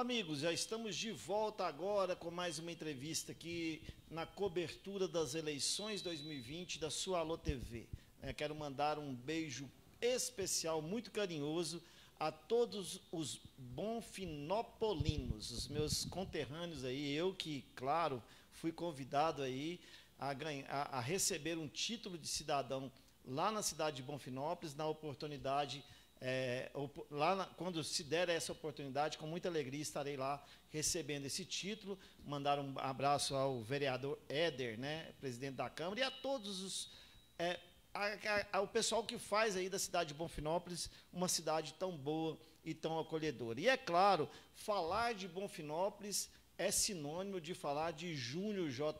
amigos, já estamos de volta agora com mais uma entrevista aqui na cobertura das eleições 2020 da sua Alô TV. É, quero mandar um beijo especial, muito carinhoso, a todos os bonfinopolinos, os meus conterrâneos aí, eu que, claro, fui convidado aí a, ganhar, a receber um título de cidadão lá na cidade de Bonfinópolis, na oportunidade é, lá na, quando se der essa oportunidade, com muita alegria estarei lá recebendo esse título. Mandar um abraço ao vereador Éder, né, presidente da Câmara, e a todos os é, a, a, ao pessoal que faz aí da cidade de Bonfinópolis uma cidade tão boa e tão acolhedora. E é claro, falar de Bonfinópolis é sinônimo de falar de Júnior JR.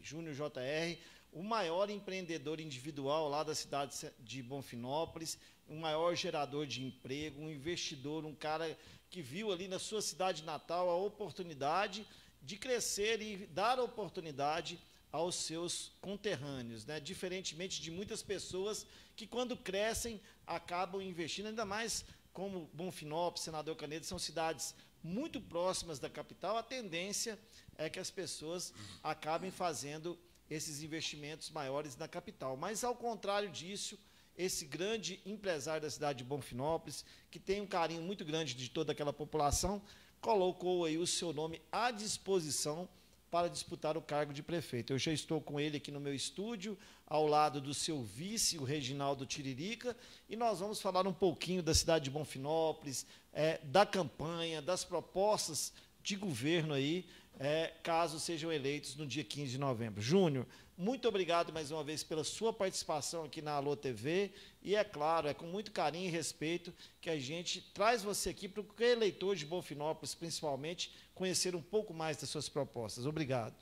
Júnior JR, o maior empreendedor individual lá da cidade de Bonfinópolis um maior gerador de emprego, um investidor, um cara que viu ali na sua cidade natal a oportunidade de crescer e dar oportunidade aos seus conterrâneos, né? diferentemente de muitas pessoas que, quando crescem, acabam investindo, ainda mais como Bonfinópolis, Senador Canedo, são cidades muito próximas da capital, a tendência é que as pessoas acabem fazendo esses investimentos maiores na capital. Mas, ao contrário disso, esse grande empresário da cidade de Bonfinópolis, que tem um carinho muito grande de toda aquela população, colocou aí o seu nome à disposição para disputar o cargo de prefeito. Eu já estou com ele aqui no meu estúdio, ao lado do seu vice, o Reginaldo Tiririca, e nós vamos falar um pouquinho da cidade de Bonfinópolis, é, da campanha, das propostas de governo aí é, caso sejam eleitos no dia 15 de novembro. Júnior, muito obrigado mais uma vez pela sua participação aqui na Alô TV. E é claro, é com muito carinho e respeito que a gente traz você aqui para o eleitor de Bonfinópolis, principalmente, conhecer um pouco mais das suas propostas. Obrigado.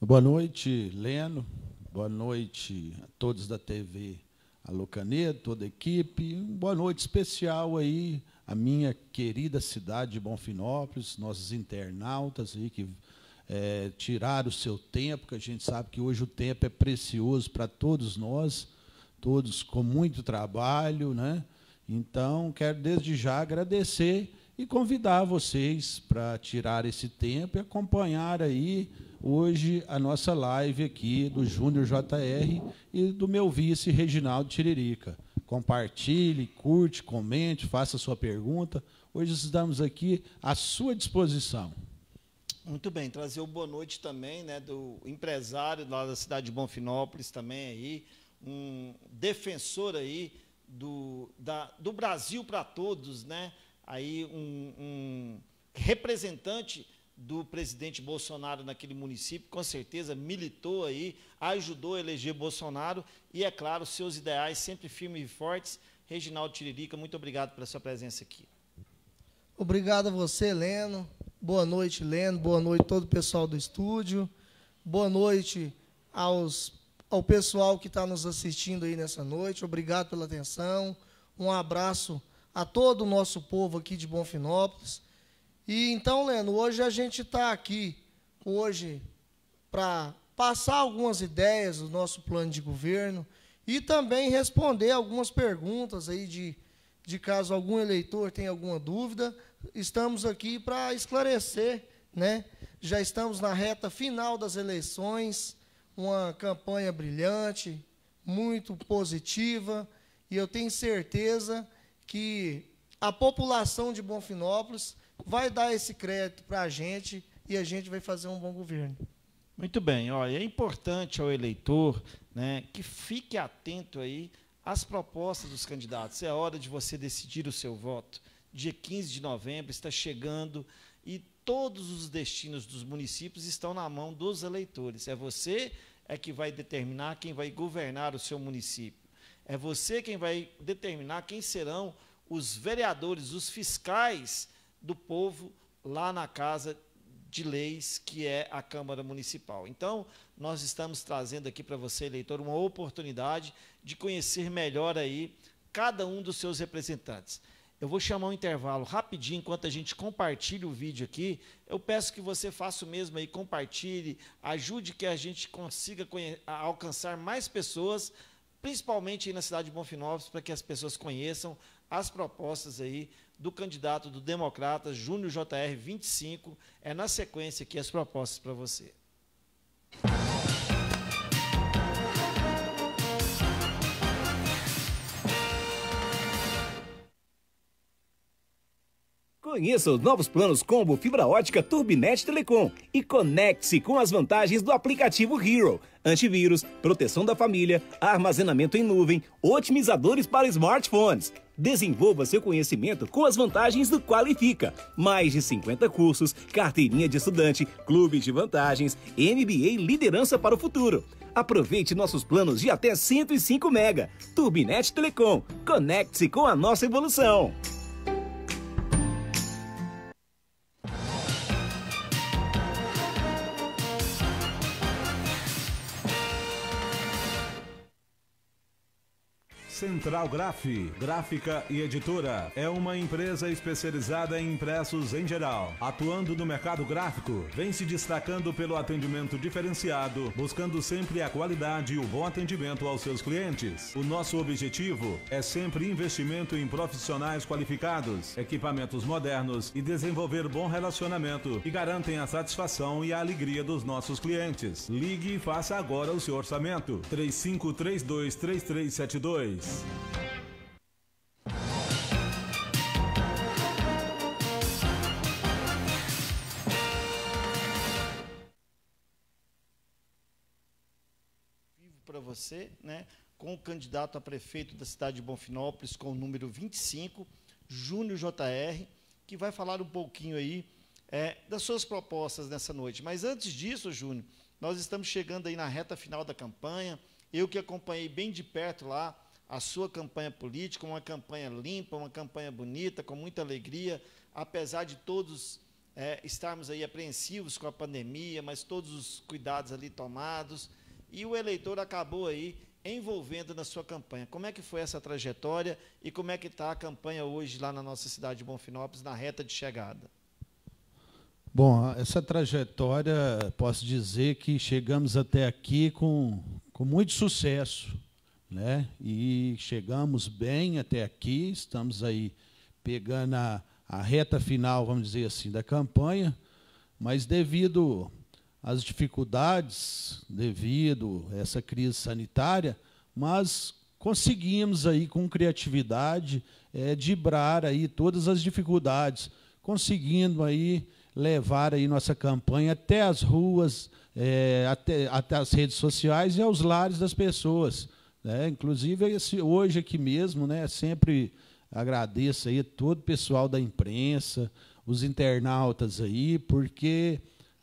Boa noite, Leno. Boa noite a todos da TV Alô Caneta toda a equipe. Boa noite especial aí a minha querida cidade de Bonfinópolis, nossos internautas aí que é, tiraram o seu tempo, que a gente sabe que hoje o tempo é precioso para todos nós, todos com muito trabalho. Né? Então, quero desde já agradecer e convidar vocês para tirar esse tempo e acompanhar aí hoje a nossa live aqui do Júnior JR e do meu vice Reginaldo Tiririca. Compartilhe, curte, comente, faça sua pergunta. Hoje estamos aqui à sua disposição. Muito bem, trazer o boa noite também, né, do empresário lá da cidade de Bonfinópolis também aí, um defensor aí do, da, do Brasil para todos, né? Aí um, um representante do presidente Bolsonaro naquele município, com certeza militou aí, ajudou a eleger Bolsonaro e, é claro, seus ideais sempre firmes e fortes. Reginaldo Tiririca, muito obrigado pela sua presença aqui. Obrigado a você, Leno. Boa noite, Leno. Boa noite todo o pessoal do estúdio. Boa noite aos, ao pessoal que está nos assistindo aí nessa noite. Obrigado pela atenção. Um abraço a todo o nosso povo aqui de Bonfinópolis. E então, Leno, hoje a gente está aqui, hoje, para passar algumas ideias do nosso plano de governo e também responder algumas perguntas aí de, de caso algum eleitor tenha alguma dúvida. Estamos aqui para esclarecer, né? Já estamos na reta final das eleições, uma campanha brilhante, muito positiva, e eu tenho certeza que a população de Bonfinópolis vai dar esse crédito para a gente e a gente vai fazer um bom governo. Muito bem, olha, é importante ao eleitor né, que fique atento aí às propostas dos candidatos. É hora de você decidir o seu voto. Dia 15 de novembro está chegando e todos os destinos dos municípios estão na mão dos eleitores. É você é que vai determinar quem vai governar o seu município. É você quem vai determinar quem serão os vereadores, os fiscais do povo lá na casa de leis, que é a Câmara Municipal. Então, nós estamos trazendo aqui para você, eleitor, uma oportunidade de conhecer melhor aí cada um dos seus representantes. Eu vou chamar um intervalo rapidinho, enquanto a gente compartilha o vídeo aqui. Eu peço que você faça o mesmo aí, compartilhe, ajude que a gente consiga alcançar mais pessoas, principalmente aí na cidade de Bonfinópolis, para que as pessoas conheçam as propostas aí do candidato do Democrata, Júnior JR 25. É na sequência aqui as propostas para você. Conheça os novos planos Combo Fibra Ótica Turbinet Telecom e conecte-se com as vantagens do aplicativo Hero. Antivírus, proteção da família, armazenamento em nuvem, otimizadores para smartphones Desenvolva seu conhecimento com as vantagens do Qualifica. Mais de 50 cursos, carteirinha de estudante, clube de vantagens, MBA Liderança para o Futuro. Aproveite nossos planos de até 105 mega. Turbinet Telecom. Conecte-se com a nossa evolução. Central Graf, gráfica e editora, é uma empresa especializada em impressos em geral, atuando no mercado gráfico, vem se destacando pelo atendimento diferenciado, buscando sempre a qualidade e o bom atendimento aos seus clientes. O nosso objetivo é sempre investimento em profissionais qualificados, equipamentos modernos e desenvolver bom relacionamento que garantem a satisfação e a alegria dos nossos clientes. Ligue e faça agora o seu orçamento. 3532 3372 Vivo Para você, né, com o candidato a prefeito da cidade de Bonfinópolis, com o número 25, Júnior JR, que vai falar um pouquinho aí é, das suas propostas nessa noite. Mas antes disso, Júnior, nós estamos chegando aí na reta final da campanha. Eu que acompanhei bem de perto lá a sua campanha política, uma campanha limpa, uma campanha bonita, com muita alegria, apesar de todos é, estarmos aí apreensivos com a pandemia, mas todos os cuidados ali tomados, e o eleitor acabou aí envolvendo na sua campanha. Como é que foi essa trajetória e como é que está a campanha hoje lá na nossa cidade de Bonfinópolis, na reta de chegada? Bom, essa trajetória, posso dizer que chegamos até aqui com, com muito sucesso né? E chegamos bem até aqui, estamos aí pegando a, a reta final, vamos dizer assim, da campanha, mas devido às dificuldades, devido a essa crise sanitária, mas conseguimos aí com criatividade é, dibrar aí todas as dificuldades, conseguindo aí levar aí nossa campanha até as ruas, é, até, até as redes sociais e aos lares das pessoas. Né? Inclusive, esse, hoje aqui mesmo, né, sempre agradeço aí todo o pessoal da imprensa, os internautas aí, porque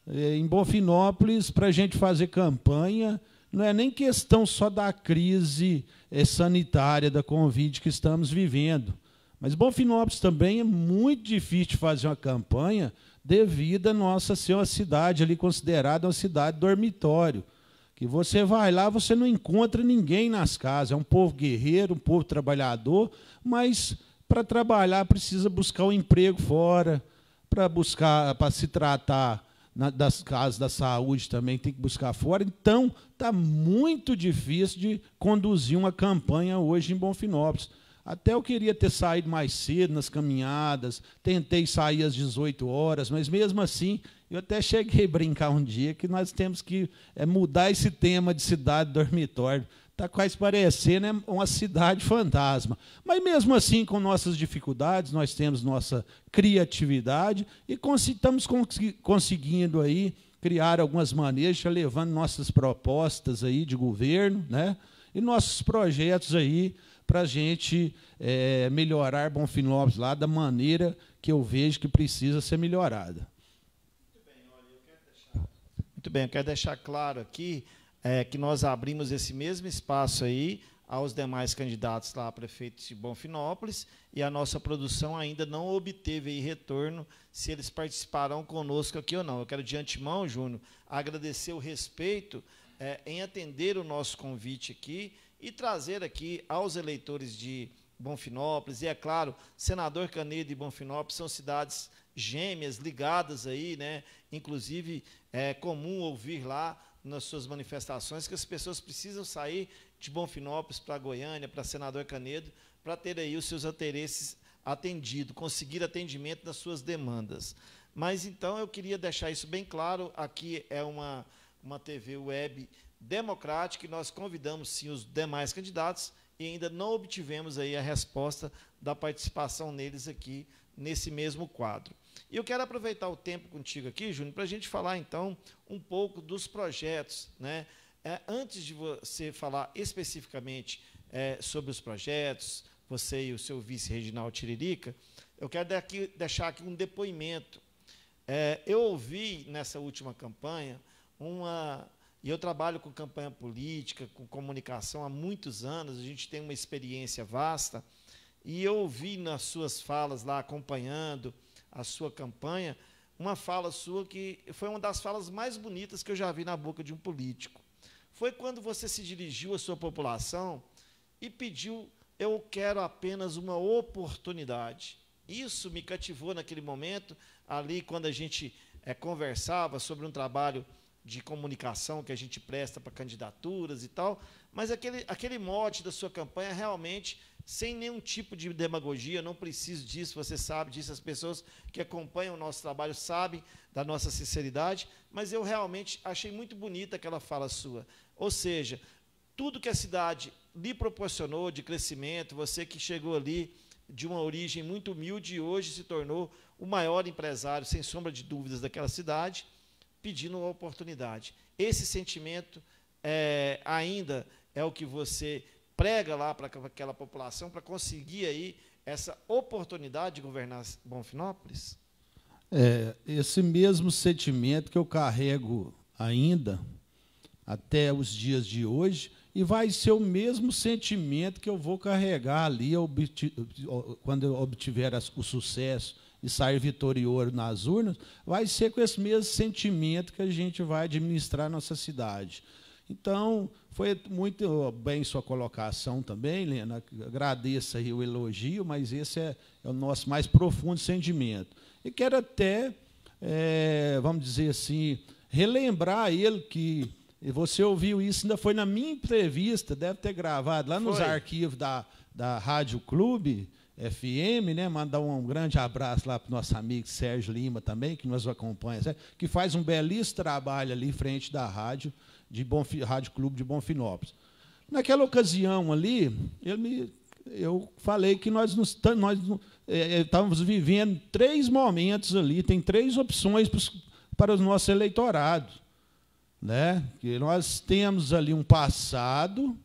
é, em Bonfinópolis, para a gente fazer campanha, não é nem questão só da crise é, sanitária da Covid que estamos vivendo. Mas Bonfinópolis também é muito difícil fazer uma campanha devido a nossa ser uma cidade ali considerada uma cidade dormitório que você vai lá, você não encontra ninguém nas casas. É um povo guerreiro, um povo trabalhador, mas para trabalhar precisa buscar um emprego fora, para buscar, para se tratar na, das casas da saúde também tem que buscar fora. Então, está muito difícil de conduzir uma campanha hoje em Bonfinópolis. Até eu queria ter saído mais cedo nas caminhadas, tentei sair às 18 horas, mas mesmo assim, eu até cheguei a brincar um dia que nós temos que é, mudar esse tema de cidade dormitório. Está quase parecendo né, uma cidade fantasma. Mas mesmo assim, com nossas dificuldades, nós temos nossa criatividade e estamos conseguindo aí criar algumas maneiras, levando nossas propostas aí de governo, né? E nossos projetos aí para a gente é, melhorar Bonfim Lopes lá da maneira que eu vejo que precisa ser melhorada. Muito bem, eu quero deixar, claro aqui é, que nós abrimos esse mesmo espaço aí aos demais candidatos lá a prefeitos de Bonfinópolis e a nossa produção ainda não obteve retorno se eles participarão conosco aqui ou não. Eu quero de antemão, Júnior, agradecer o respeito é, em atender o nosso convite aqui e trazer aqui aos eleitores de Bonfinópolis, e é claro, Senador Canedo e Bonfinópolis são cidades gêmeas, ligadas aí, né? Inclusive, é comum ouvir lá nas suas manifestações que as pessoas precisam sair de Bonfinópolis para Goiânia, para Senador Canedo, para ter aí os seus interesses atendidos, conseguir atendimento das suas demandas. Mas então eu queria deixar isso bem claro, aqui é uma, uma TV web democrático e nós convidamos sim os demais candidatos e ainda não obtivemos aí a resposta da participação neles aqui nesse mesmo quadro. E eu quero aproveitar o tempo contigo aqui, Júnior, para a gente falar então um pouco dos projetos, né? É, antes de você falar especificamente é, sobre os projetos, você e o seu vice reginal Tiririca, eu quero daqui, deixar aqui um depoimento. É, eu ouvi nessa última campanha uma e eu trabalho com campanha política, com comunicação há muitos anos, a gente tem uma experiência vasta. E eu ouvi nas suas falas lá, acompanhando a sua campanha, uma fala sua que foi uma das falas mais bonitas que eu já vi na boca de um político. Foi quando você se dirigiu à sua população e pediu: Eu quero apenas uma oportunidade. Isso me cativou naquele momento, ali quando a gente é, conversava sobre um trabalho de comunicação que a gente presta para candidaturas e tal, mas aquele, aquele mote da sua campanha realmente sem nenhum tipo de demagogia, não preciso disso, você sabe disso, as pessoas que acompanham o nosso trabalho sabem da nossa sinceridade, mas eu realmente achei muito bonita aquela fala sua. Ou seja, tudo que a cidade lhe proporcionou de crescimento, você que chegou ali de uma origem muito humilde e hoje se tornou o maior empresário, sem sombra de dúvidas, daquela cidade pedindo uma oportunidade. Esse sentimento é, ainda é o que você prega lá para aquela população para conseguir aí essa oportunidade de governar Bonfinópolis? É, esse mesmo sentimento que eu carrego ainda até os dias de hoje e vai ser o mesmo sentimento que eu vou carregar ali quando eu obtiver o sucesso e sair vitorioso nas urnas, vai ser com esse mesmo sentimento que a gente vai administrar a nossa cidade. Então, foi muito bem sua colocação também, Lena. Agradeço aí o elogio, mas esse é, é o nosso mais profundo sentimento. E quero até, é, vamos dizer assim, relembrar ele que você ouviu isso, ainda foi na minha entrevista, deve ter gravado lá nos foi. arquivos da, da Rádio Clube, FM, né? Mandar um grande abraço lá para o nosso amigo Sérgio Lima também, que nos acompanha, que faz um belíssimo trabalho ali em frente da rádio, de Bonfi, Rádio Clube de Bonfinópolis. Naquela ocasião ali, me, eu falei que nós, nos, nós é, é, estávamos vivendo três momentos ali, tem três opções para, os, nossos o nosso eleitorado. Né? Que nós temos ali um passado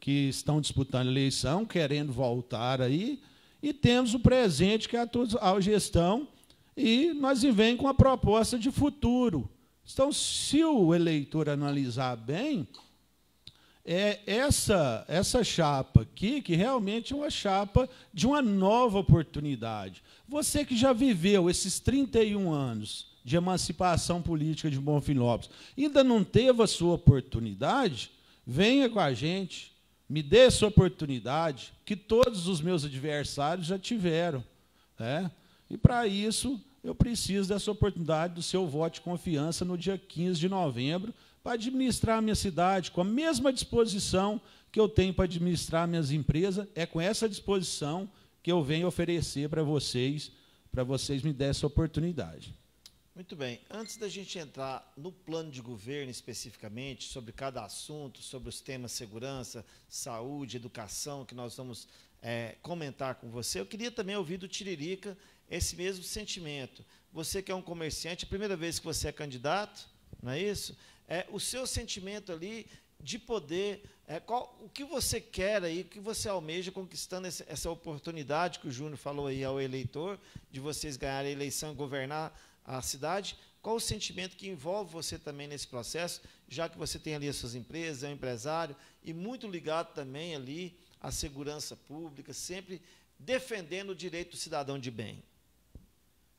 que estão disputando eleição, querendo voltar aí, e temos o presente, que é a gestão, e nós vem com a proposta de futuro. Então, se o eleitor analisar bem, é essa, essa chapa aqui, que realmente é uma chapa de uma nova oportunidade. Você que já viveu esses 31 anos de emancipação política de Bonfim Lopes, ainda não teve a sua oportunidade, venha com a gente, me dê essa oportunidade que todos os meus adversários já tiveram. Né? E para isso, eu preciso dessa oportunidade do seu voto de confiança no dia 15 de novembro para administrar a minha cidade com a mesma disposição que eu tenho para administrar minhas empresas. É com essa disposição que eu venho oferecer para vocês, para vocês me dessem essa oportunidade. Muito bem. Antes da gente entrar no plano de governo especificamente, sobre cada assunto, sobre os temas segurança, saúde, educação, que nós vamos é, comentar com você, eu queria também ouvir do Tiririca esse mesmo sentimento. Você que é um comerciante, a primeira vez que você é candidato, não é isso? É, o seu sentimento ali de poder, é, qual, o que você quer aí, o que você almeja conquistando essa, essa oportunidade que o Júnior falou aí ao eleitor, de vocês ganharem a eleição e governar à cidade. Qual o sentimento que envolve você também nesse processo, já que você tem ali as suas empresas, é um empresário e muito ligado também ali à segurança pública, sempre defendendo o direito do cidadão de bem?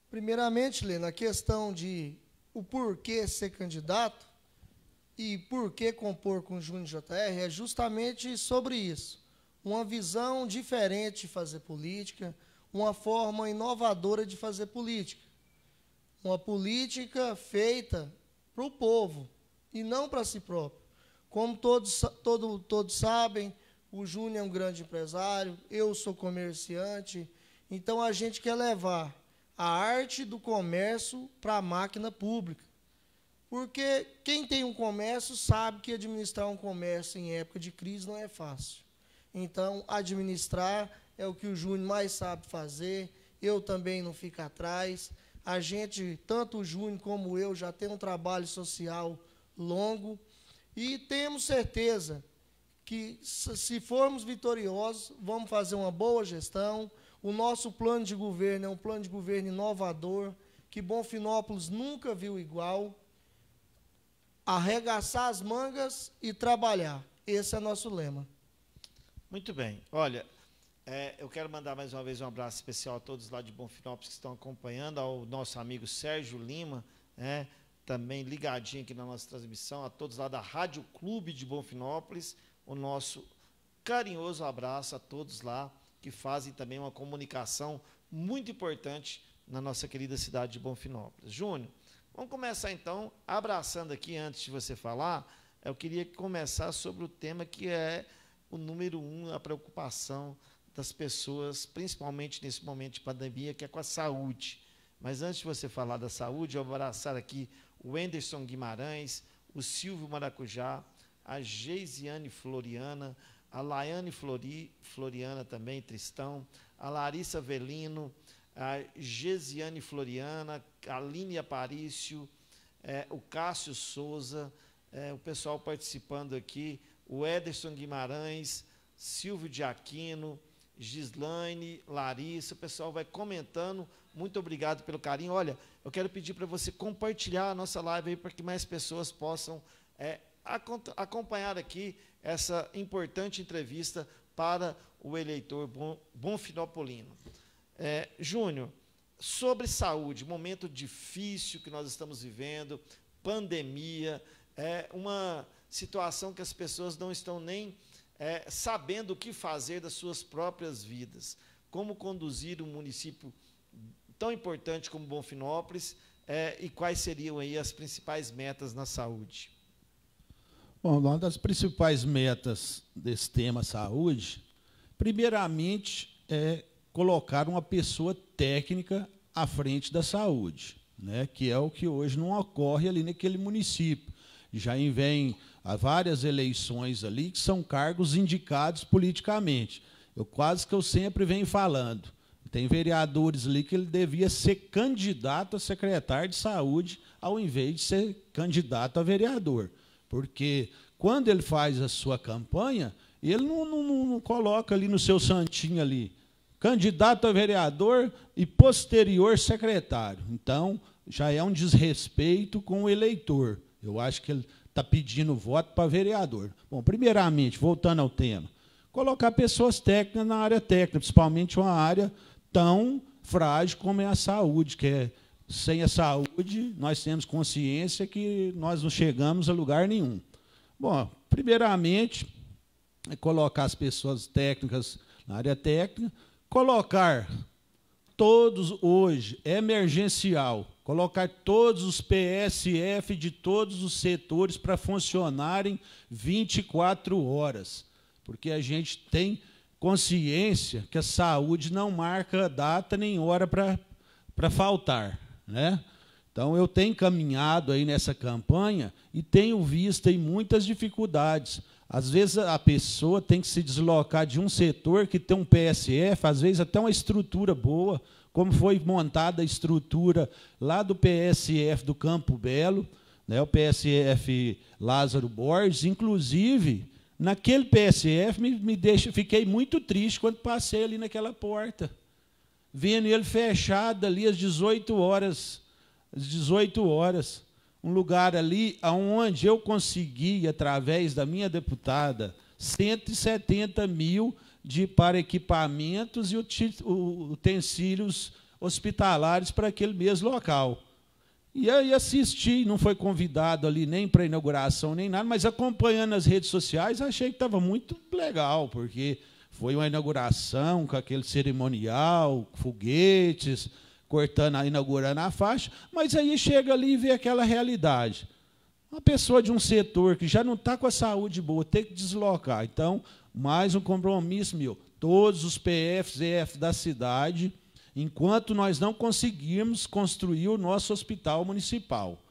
Primeiramente, Lena, a questão de o porquê ser candidato e por que compor com o Júnior JR é justamente sobre isso. Uma visão diferente de fazer política, uma forma inovadora de fazer política uma política feita para o povo e não para si próprio. Como todos, todo, todos sabem, o Júnior é um grande empresário, eu sou comerciante, então a gente quer levar a arte do comércio para a máquina pública. Porque quem tem um comércio sabe que administrar um comércio em época de crise não é fácil. Então, administrar é o que o Júnior mais sabe fazer, eu também não fico atrás. A gente, tanto o Júnior como eu, já tem um trabalho social longo e temos certeza que, se formos vitoriosos, vamos fazer uma boa gestão. O nosso plano de governo é um plano de governo inovador, que Bonfinópolis nunca viu igual. Arregaçar as mangas e trabalhar. Esse é nosso lema. Muito bem. Olha, é, eu quero mandar mais uma vez um abraço especial a todos lá de Bonfinópolis que estão acompanhando, ao nosso amigo Sérgio Lima, né, também ligadinho aqui na nossa transmissão, a todos lá da Rádio Clube de Bonfinópolis, o nosso carinhoso abraço a todos lá que fazem também uma comunicação muito importante na nossa querida cidade de Bonfinópolis. Júnior, vamos começar então, abraçando aqui, antes de você falar, eu queria começar sobre o tema que é o número um, a preocupação das pessoas, principalmente nesse momento de pandemia, que é com a saúde. Mas antes de você falar da saúde, eu vou abraçar aqui o Enderson Guimarães, o Silvio Maracujá, a Geisiane Floriana, a Laiane Flori, Floriana também, Tristão, a Larissa Velino, a Gesiane Floriana, a Aline Aparício, é, o Cássio Souza, é, o pessoal participando aqui, o Ederson Guimarães, Silvio de Aquino, Gislaine, Larissa, o pessoal vai comentando. Muito obrigado pelo carinho. Olha, eu quero pedir para você compartilhar a nossa live aí para que mais pessoas possam é, acompanhar aqui essa importante entrevista para o eleitor bonfinopolino. É, Júnior, sobre saúde, momento difícil que nós estamos vivendo, pandemia, é uma situação que as pessoas não estão nem é, sabendo o que fazer das suas próprias vidas, como conduzir um município tão importante como Bonfinópolis é, e quais seriam aí as principais metas na saúde. Bom, uma das principais metas desse tema saúde, primeiramente, é colocar uma pessoa técnica à frente da saúde, né? que é o que hoje não ocorre ali naquele município. Já vem Há várias eleições ali que são cargos indicados politicamente. Eu quase que eu sempre venho falando. Tem vereadores ali que ele devia ser candidato a secretário de saúde ao invés de ser candidato a vereador. Porque quando ele faz a sua campanha, ele não, não, não coloca ali no seu santinho ali, candidato a vereador e posterior secretário. Então, já é um desrespeito com o eleitor. Eu acho que ele está pedindo voto para vereador. Bom, primeiramente, voltando ao tema, colocar pessoas técnicas na área técnica, principalmente uma área tão frágil como é a saúde, que é, sem a saúde nós temos consciência que nós não chegamos a lugar nenhum. Bom, primeiramente, é colocar as pessoas técnicas na área técnica, colocar todos hoje, emergencial, colocar todos os PSF de todos os setores para funcionarem 24 horas, porque a gente tem consciência que a saúde não marca data nem hora para faltar. Né? Então, eu tenho caminhado aí nessa campanha e tenho visto aí muitas dificuldades. Às vezes, a pessoa tem que se deslocar de um setor que tem um PSF, às vezes até uma estrutura boa, como foi montada a estrutura lá do PSF do Campo Belo, né, o PSF Lázaro Borges, inclusive, naquele PSF me, me deixa, fiquei muito triste quando passei ali naquela porta, vendo ele fechado ali às 18 horas, às 18 horas, um lugar ali aonde eu consegui, através da minha deputada, 170 mil de, para equipamentos e utensílios hospitalares para aquele mesmo local. E aí assisti, não foi convidado ali nem para inauguração nem nada, mas acompanhando as redes sociais, achei que estava muito legal, porque foi uma inauguração com aquele cerimonial, foguetes, cortando, inaugurando a faixa, mas aí chega ali e vê aquela realidade. Uma pessoa de um setor que já não está com a saúde boa, tem que deslocar. Então, mais um compromisso meu. Todos os PFs e EF da cidade, enquanto nós não conseguirmos construir o nosso hospital municipal.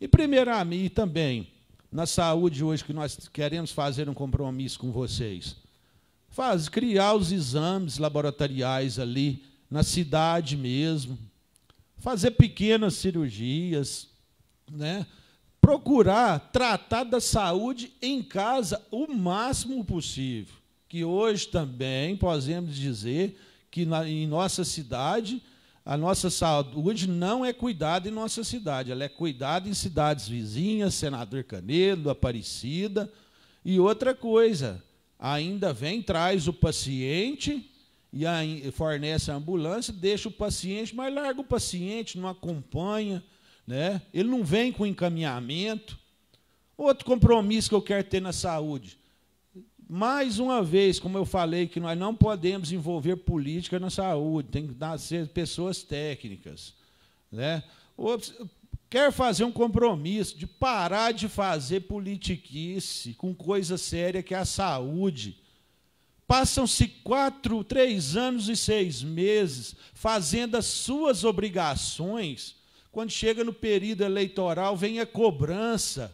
E, primeiro a mim também, na saúde hoje, que nós queremos fazer um compromisso com vocês, faz, criar os exames laboratoriais ali, na cidade mesmo, fazer pequenas cirurgias, né? procurar tratar da saúde em casa o máximo possível. Que hoje também podemos dizer que na, em nossa cidade a nossa saúde não é cuidada em nossa cidade, ela é cuidada em cidades vizinhas, Senador Canedo, Aparecida. E outra coisa, ainda vem, traz o paciente e fornece a ambulância, deixa o paciente, mas larga o paciente, não acompanha, né? ele não vem com encaminhamento. Outro compromisso que eu quero ter na saúde. Mais uma vez, como eu falei, que nós não podemos envolver política na saúde, tem que dar, ser pessoas técnicas. Né? Quer fazer um compromisso de parar de fazer politiquice com coisa séria que é a saúde. Passam-se quatro, três anos e seis meses fazendo as suas obrigações quando chega no período eleitoral, vem a cobrança.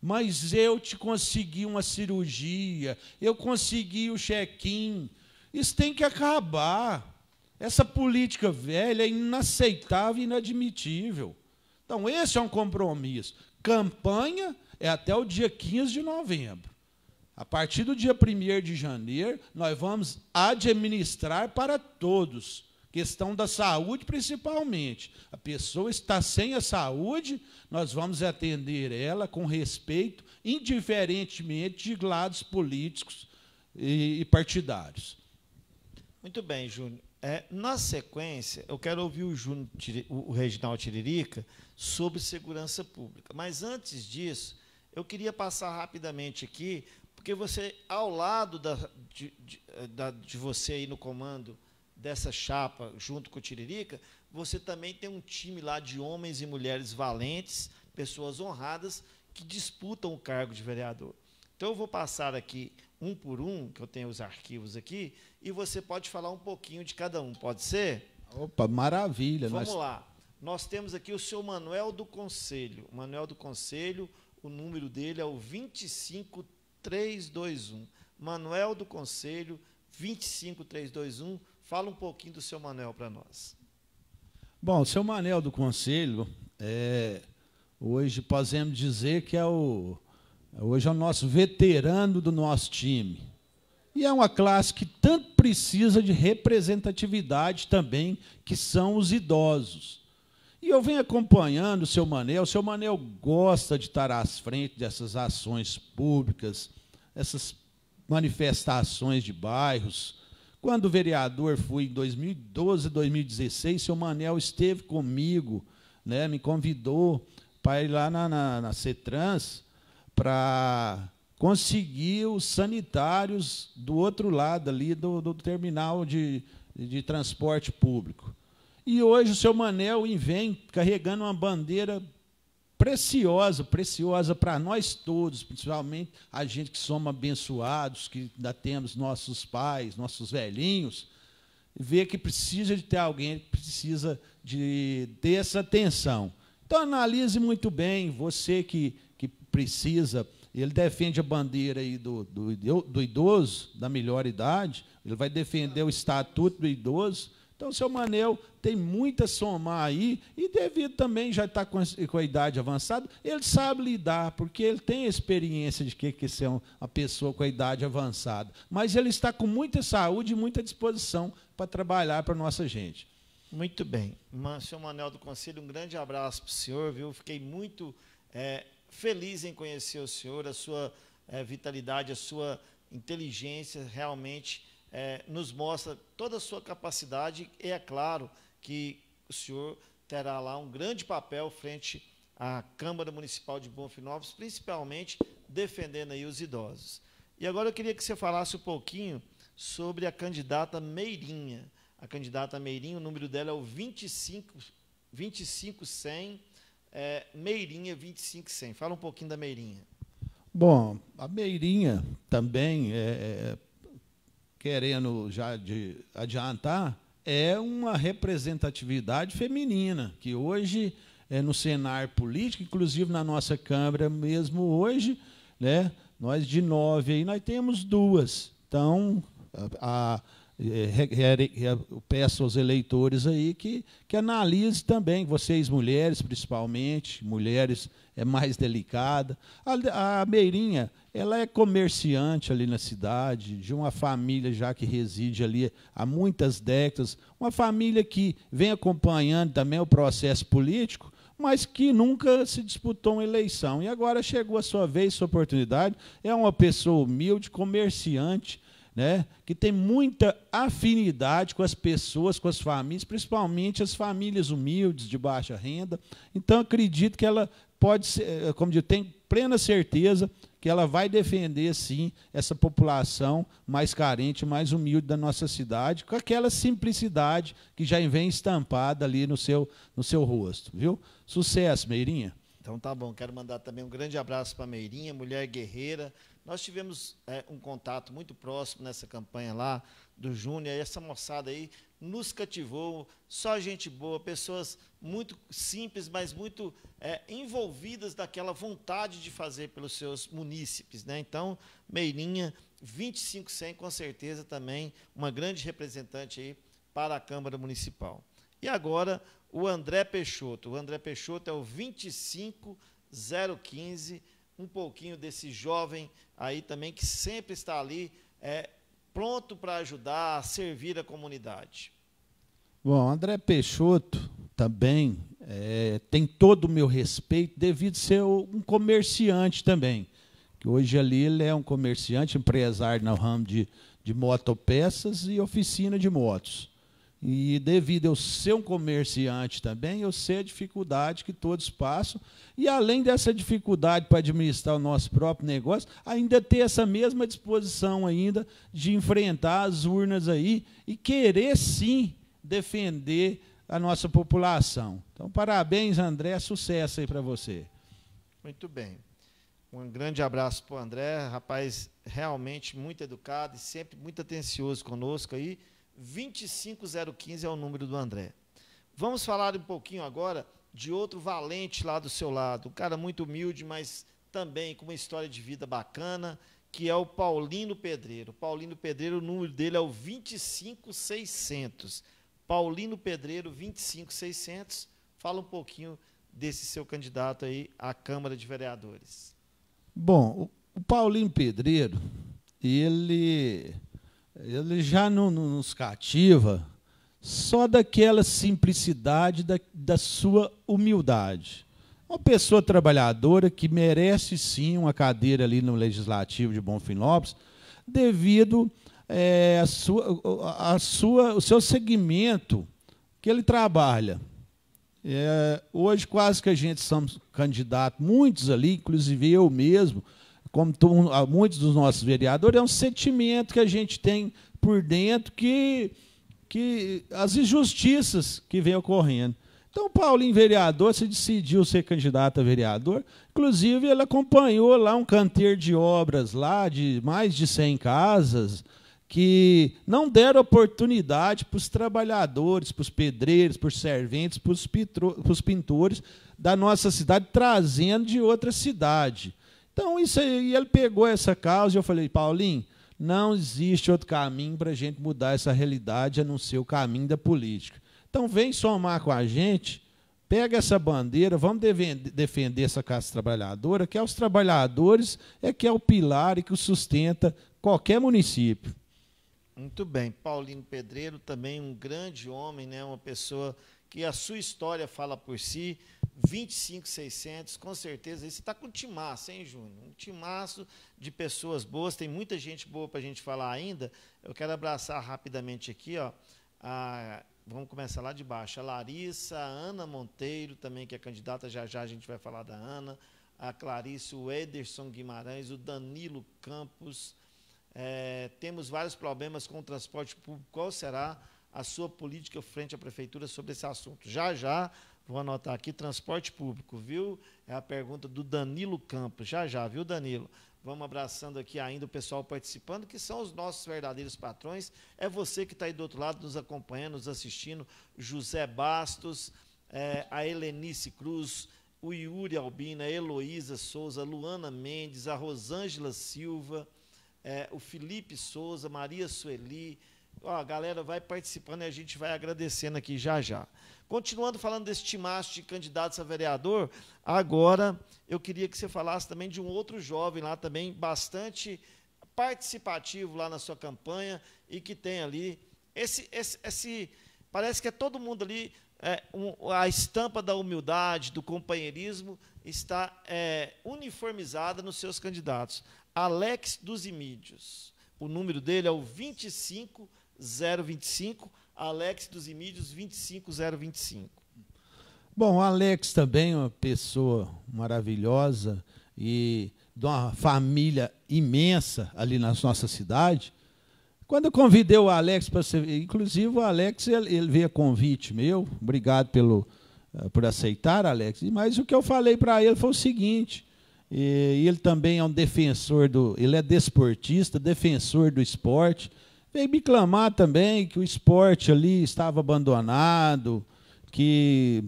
Mas eu te consegui uma cirurgia, eu consegui o check-in. Isso tem que acabar. Essa política velha é inaceitável e inadmitível. Então, esse é um compromisso. Campanha é até o dia 15 de novembro. A partir do dia 1 de janeiro, nós vamos administrar para todos. Questão da saúde, principalmente. A pessoa está sem a saúde, nós vamos atender ela com respeito, indiferentemente de lados políticos e partidários. Muito bem, Júnior. É, na sequência, eu quero ouvir o, Júnior, o Reginaldo Tiririca sobre segurança pública. Mas antes disso, eu queria passar rapidamente aqui, porque você, ao lado da, de, de, da, de você aí no comando dessa chapa junto com o Tiririca, você também tem um time lá de homens e mulheres valentes, pessoas honradas, que disputam o cargo de vereador. Então eu vou passar aqui um por um, que eu tenho os arquivos aqui, e você pode falar um pouquinho de cada um, pode ser? Opa, maravilha. Vamos nós... lá. Nós temos aqui o seu Manuel do Conselho. Manuel do Conselho, o número dele é o 25321. Manuel do Conselho, 25321. 25321. Fala um pouquinho do seu Manel para nós. Bom, o seu Manel do Conselho, é, hoje podemos dizer que é o, hoje é o nosso veterano do nosso time. E é uma classe que tanto precisa de representatividade também, que são os idosos. E eu venho acompanhando o seu Manel. O seu Manel gosta de estar às frente dessas ações públicas, essas manifestações de bairros. Quando o vereador fui em 2012, 2016, seu Manel esteve comigo, né, me convidou para ir lá na, na, na CETRANS para conseguir os sanitários do outro lado ali do, do terminal de, de transporte público. E hoje o seu Manel vem carregando uma bandeira preciosa, preciosa para nós todos, principalmente a gente que somos abençoados, que ainda temos nossos pais, nossos velhinhos, ver que precisa de ter alguém precisa de dessa atenção. Então analise muito bem você que, que precisa. Ele defende a bandeira aí do, do, do idoso, da melhor idade, ele vai defender o estatuto do idoso, então, o seu Manel tem muita somar aí, e devido também já estar tá com a, com a idade avançada, ele sabe lidar, porque ele tem a experiência de que, que ser uma pessoa com a idade avançada. Mas ele está com muita saúde e muita disposição para trabalhar para a nossa gente. Muito bem. Seu Manel do Conselho, um grande abraço para o senhor, viu? Fiquei muito é, feliz em conhecer o senhor, a sua é, vitalidade, a sua inteligência, realmente é, nos mostra toda a sua capacidade e é claro que o senhor terá lá um grande papel frente à Câmara Municipal de Novos, principalmente defendendo aí os idosos. E agora eu queria que você falasse um pouquinho sobre a candidata Meirinha. A candidata Meirinha, o número dela é o 25, 2510, é, Meirinha 2510. Fala um pouquinho da Meirinha. Bom, a Meirinha também é, é querendo já adiantar, é uma representatividade feminina, que hoje é no cenário político, inclusive na nossa Câmara mesmo hoje, né, nós de nove aí, nós temos duas. Então, a, a é, eu peço aos eleitores aí que, que analise também, vocês mulheres principalmente, mulheres é mais delicada. A, a Meirinha, ela é comerciante ali na cidade, de uma família já que reside ali há muitas décadas, uma família que vem acompanhando também o processo político, mas que nunca se disputou uma eleição. E agora chegou a sua vez, sua oportunidade. É uma pessoa humilde, comerciante, né, que tem muita afinidade com as pessoas, com as famílias, principalmente as famílias humildes, de baixa renda. Então, acredito que ela pode ser, eh, como digo, tem plena certeza que ela vai defender, sim, essa população mais carente, mais humilde da nossa cidade, com aquela simplicidade que já vem estampada ali no seu, no seu rosto. Viu? Sucesso, Meirinha. Então tá bom, quero mandar também um grande abraço para Meirinha, mulher guerreira, nós tivemos é, um contato muito próximo nessa campanha lá do Júnior, e essa moçada aí nos cativou, só gente boa, pessoas muito simples, mas muito é, envolvidas daquela vontade de fazer pelos seus munícipes. Né? Então, Meirinha, 2500, com certeza também uma grande representante aí para a Câmara Municipal. E agora, o André Peixoto. O André Peixoto é o 25015, um pouquinho desse jovem aí também que sempre está ali é, pronto para ajudar, a servir a comunidade. Bom, André Peixoto também é, tem todo o meu respeito devido ser um comerciante também. Que hoje ali ele é um comerciante, empresário no ramo de, de motopeças e oficina de motos. E devido eu ser um comerciante também, eu sei a dificuldade que todos passam. E além dessa dificuldade para administrar o nosso próprio negócio, ainda ter essa mesma disposição ainda de enfrentar as urnas aí e querer sim defender a nossa população. Então, parabéns, André, sucesso aí para você. Muito bem. Um grande abraço para o André, rapaz realmente muito educado e sempre muito atencioso conosco aí. 25015 é o número do André. Vamos falar um pouquinho agora de outro valente lá do seu lado, um cara muito humilde, mas também com uma história de vida bacana, que é o Paulino Pedreiro. Paulino Pedreiro, o número dele é o 25600. Paulino Pedreiro 25600. Fala um pouquinho desse seu candidato aí à Câmara de Vereadores. Bom, o Paulinho Pedreiro, ele ele já não, não nos cativa só daquela simplicidade, da, da sua humildade. Uma pessoa trabalhadora que merece sim uma cadeira ali no Legislativo de Bonfim Lopes, devido é, a sua, a sua, o seu segmento que ele trabalha. É, hoje, quase que a gente somos candidatos, muitos ali, inclusive eu mesmo, como tu, muitos dos nossos vereadores, é um sentimento que a gente tem por dentro que, que as injustiças que vêm ocorrendo. Então, o Paulinho, vereador, se decidiu ser candidato a vereador. Inclusive, ele acompanhou lá um canteiro de obras lá de mais de 100 casas que não deram oportunidade para os trabalhadores, para os pedreiros, para os serventes, para os pintores da nossa cidade, trazendo de outra cidade. Então, isso aí, e ele pegou essa causa e eu falei, Paulinho, não existe outro caminho para a gente mudar essa realidade a não ser o caminho da política. Então, vem somar com a gente, pega essa bandeira, vamos defender essa classe trabalhadora, que é os trabalhadores, é que é o pilar e que sustenta qualquer município. Muito bem. Paulinho Pedreiro, também um grande homem, né? uma pessoa que a sua história fala por si, 25,600, com certeza. você está com um timaço, hein, Júnior? Um timaço de pessoas boas, tem muita gente boa para a gente falar ainda. Eu quero abraçar rapidamente aqui, ó. A, vamos começar lá de baixo. A Larissa, a Ana Monteiro, também, que é candidata, já já a gente vai falar da Ana. A Clarice, o Ederson Guimarães, o Danilo Campos. É, temos vários problemas com o transporte público. Qual será a sua política frente à prefeitura sobre esse assunto. Já, já, vou anotar aqui, transporte público, viu? É a pergunta do Danilo Campos. Já, já, viu, Danilo? Vamos abraçando aqui ainda o pessoal participando, que são os nossos verdadeiros patrões. É você que está aí do outro lado, nos acompanhando, nos assistindo. José Bastos, é, a Helenice Cruz, o Yuri Albina, a Heloísa Souza, Luana Mendes, a Rosângela Silva, é, o Felipe Souza, Maria Sueli, Ó, a galera vai participando e a gente vai agradecendo aqui já já. Continuando falando desse timaço de candidatos a vereador, agora eu queria que você falasse também de um outro jovem lá também, bastante participativo lá na sua campanha e que tem ali esse, esse, esse parece que é todo mundo ali é, um, a estampa da humildade, do companheirismo está é, uniformizada nos seus candidatos. Alex dos Imídios. O número dele é o 25 025, Alex dos Imídios 25025. Bom, Alex também é uma pessoa maravilhosa e de uma família imensa ali na nossa cidade. Quando eu convidei o Alex para ser. Inclusive, o Alex ele, ele veio a convite meu. Obrigado pelo, eh, por aceitar, Alex. Mas o que eu falei para ele foi o seguinte: eh, ele também é um defensor do. Ele é desportista, defensor do esporte. Veio me clamar também que o esporte ali estava abandonado, que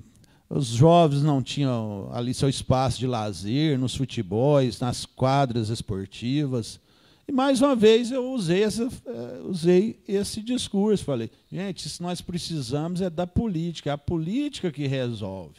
os jovens não tinham ali seu espaço de lazer, nos futebols, nas quadras esportivas. E mais uma vez eu usei, essa, eh, usei esse discurso. Falei, gente, se nós precisamos é da política, é a política que resolve.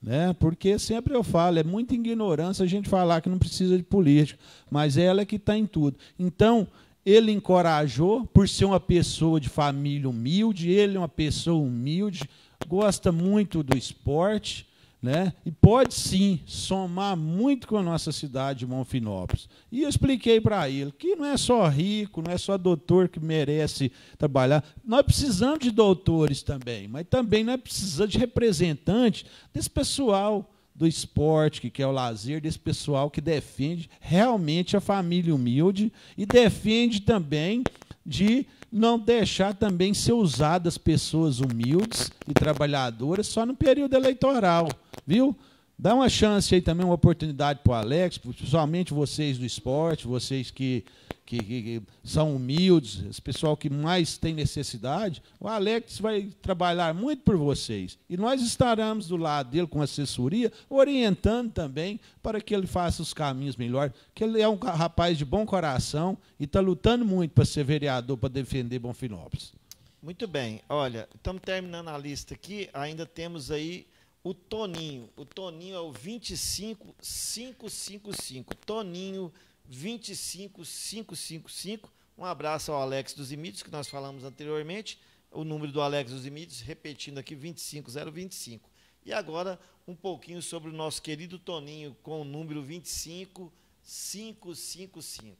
Né? Porque sempre eu falo, é muita ignorância a gente falar que não precisa de política, mas ela é que está em tudo. Então, ele encorajou, por ser uma pessoa de família humilde, ele é uma pessoa humilde, gosta muito do esporte, né? e pode sim somar muito com a nossa cidade de Monfinópolis. E eu expliquei para ele que não é só rico, não é só doutor que merece trabalhar. Nós precisamos de doutores também, mas também nós precisamos de representantes desse pessoal do esporte, que quer o lazer, desse pessoal que defende realmente a família humilde e defende também de não deixar também ser usado as pessoas humildes e trabalhadoras só no período eleitoral, viu? Dá uma chance aí também, uma oportunidade para o Alex, principalmente vocês do esporte, vocês que, que, que, são humildes, esse pessoal que mais tem necessidade. O Alex vai trabalhar muito por vocês. E nós estaremos do lado dele com assessoria, orientando também para que ele faça os caminhos melhores, que ele é um rapaz de bom coração e está lutando muito para ser vereador, para defender Bonfinópolis. Muito bem. Olha, estamos terminando a lista aqui. Ainda temos aí o Toninho. O Toninho é o 25555. Toninho 25555. Um abraço ao Alex dos Imites, que nós falamos anteriormente. O número do Alex dos Imites, repetindo aqui, 25025. E agora, um pouquinho sobre o nosso querido Toninho com o número 25555.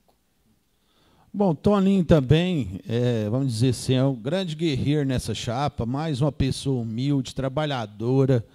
Bom, Toninho também, é, vamos dizer assim, é um grande guerreiro nessa chapa, mais uma pessoa humilde, trabalhadora,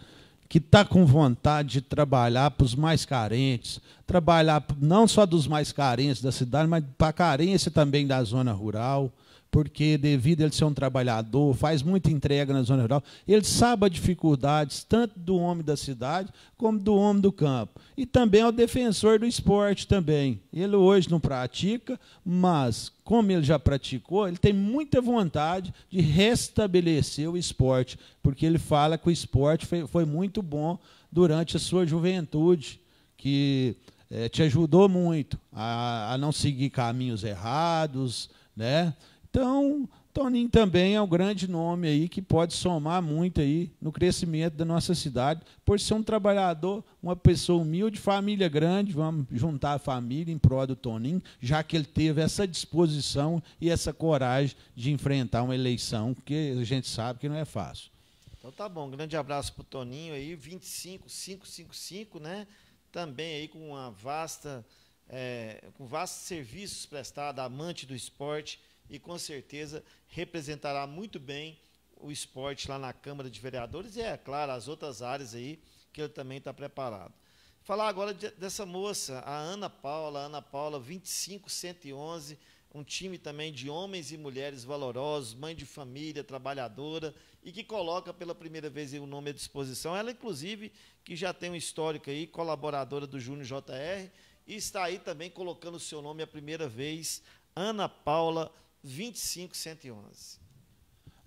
que está com vontade de trabalhar para os mais carentes, trabalhar não só dos mais carentes da cidade, mas para a carência também da zona rural porque devido a ele ser um trabalhador, faz muita entrega na zona rural, ele sabe as dificuldades tanto do homem da cidade como do homem do campo. E também é o defensor do esporte também. Ele hoje não pratica, mas como ele já praticou, ele tem muita vontade de restabelecer o esporte, porque ele fala que o esporte foi, foi muito bom durante a sua juventude, que é, te ajudou muito a, a não seguir caminhos errados, né? Então, Toninho também é um grande nome aí que pode somar muito aí no crescimento da nossa cidade, por ser um trabalhador, uma pessoa humilde, família grande, vamos juntar a família em prol do Toninho, já que ele teve essa disposição e essa coragem de enfrentar uma eleição que a gente sabe que não é fácil. Então tá bom, grande abraço para o Toninho aí, 25555, né? Também aí com uma vasta é, com vastos serviços prestados, amante do esporte e com certeza representará muito bem o esporte lá na Câmara de Vereadores e, é claro, as outras áreas aí que ele também está preparado. Falar agora de, dessa moça, a Ana Paula, Ana Paula 25111, um time também de homens e mulheres valorosos, mãe de família, trabalhadora e que coloca pela primeira vez o nome à disposição. Ela, inclusive, que já tem um histórico aí, colaboradora do Júnior JR, e está aí também colocando o seu nome a primeira vez, Ana Paula 25111. 2511.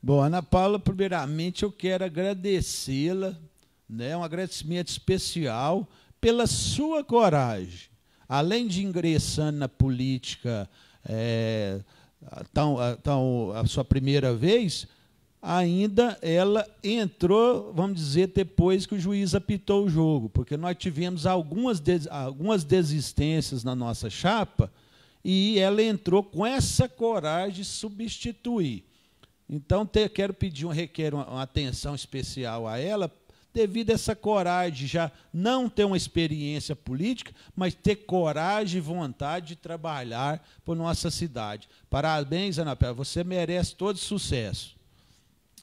Bom, Ana Paula, primeiramente eu quero agradecê-la, né, um agradecimento especial pela sua coragem. Além de ingressar na política é, tão, tão, a sua primeira vez, ainda ela entrou, vamos dizer, depois que o juiz apitou o jogo, porque nós tivemos algumas, des, algumas desistências na nossa chapa, e ela entrou com essa coragem de substituir. Então, te, quero pedir um requer uma, uma atenção especial a ela, devido a essa coragem de já não ter uma experiência política, mas ter coragem e vontade de trabalhar por nossa cidade. Parabéns, Ana Paula, você merece todo sucesso.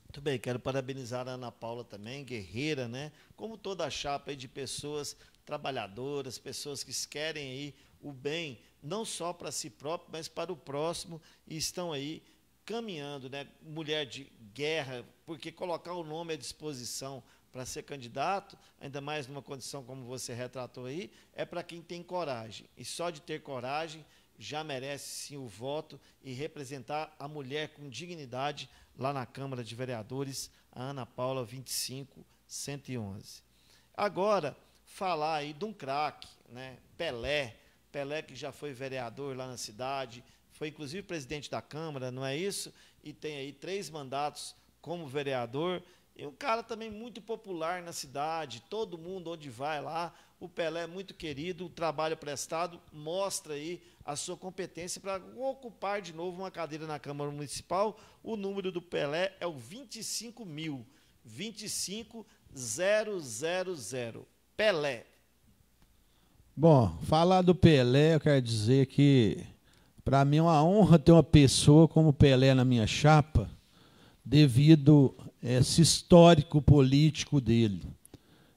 Muito bem, quero parabenizar a Ana Paula também, guerreira, né? Como toda a chapa de pessoas trabalhadoras, pessoas que querem aí o bem não só para si próprio, mas para o próximo, e estão aí caminhando, né? Mulher de guerra, porque colocar o nome à disposição para ser candidato, ainda mais numa condição como você retratou aí, é para quem tem coragem. E só de ter coragem já merece sim o voto e representar a mulher com dignidade lá na Câmara de Vereadores, a Ana Paula 25111. Agora, falar aí de um craque, né? Pelé, Pelé, que já foi vereador lá na cidade, foi inclusive presidente da Câmara, não é isso? E tem aí três mandatos como vereador. E um cara também muito popular na cidade, todo mundo onde vai lá, o Pelé é muito querido, o trabalho prestado mostra aí a sua competência para ocupar de novo uma cadeira na Câmara Municipal. O número do Pelé é o 25 mil, 25000. Pelé, Bom, falar do Pelé, eu quero dizer que para mim é uma honra ter uma pessoa como Pelé na minha chapa, devido a esse histórico político dele.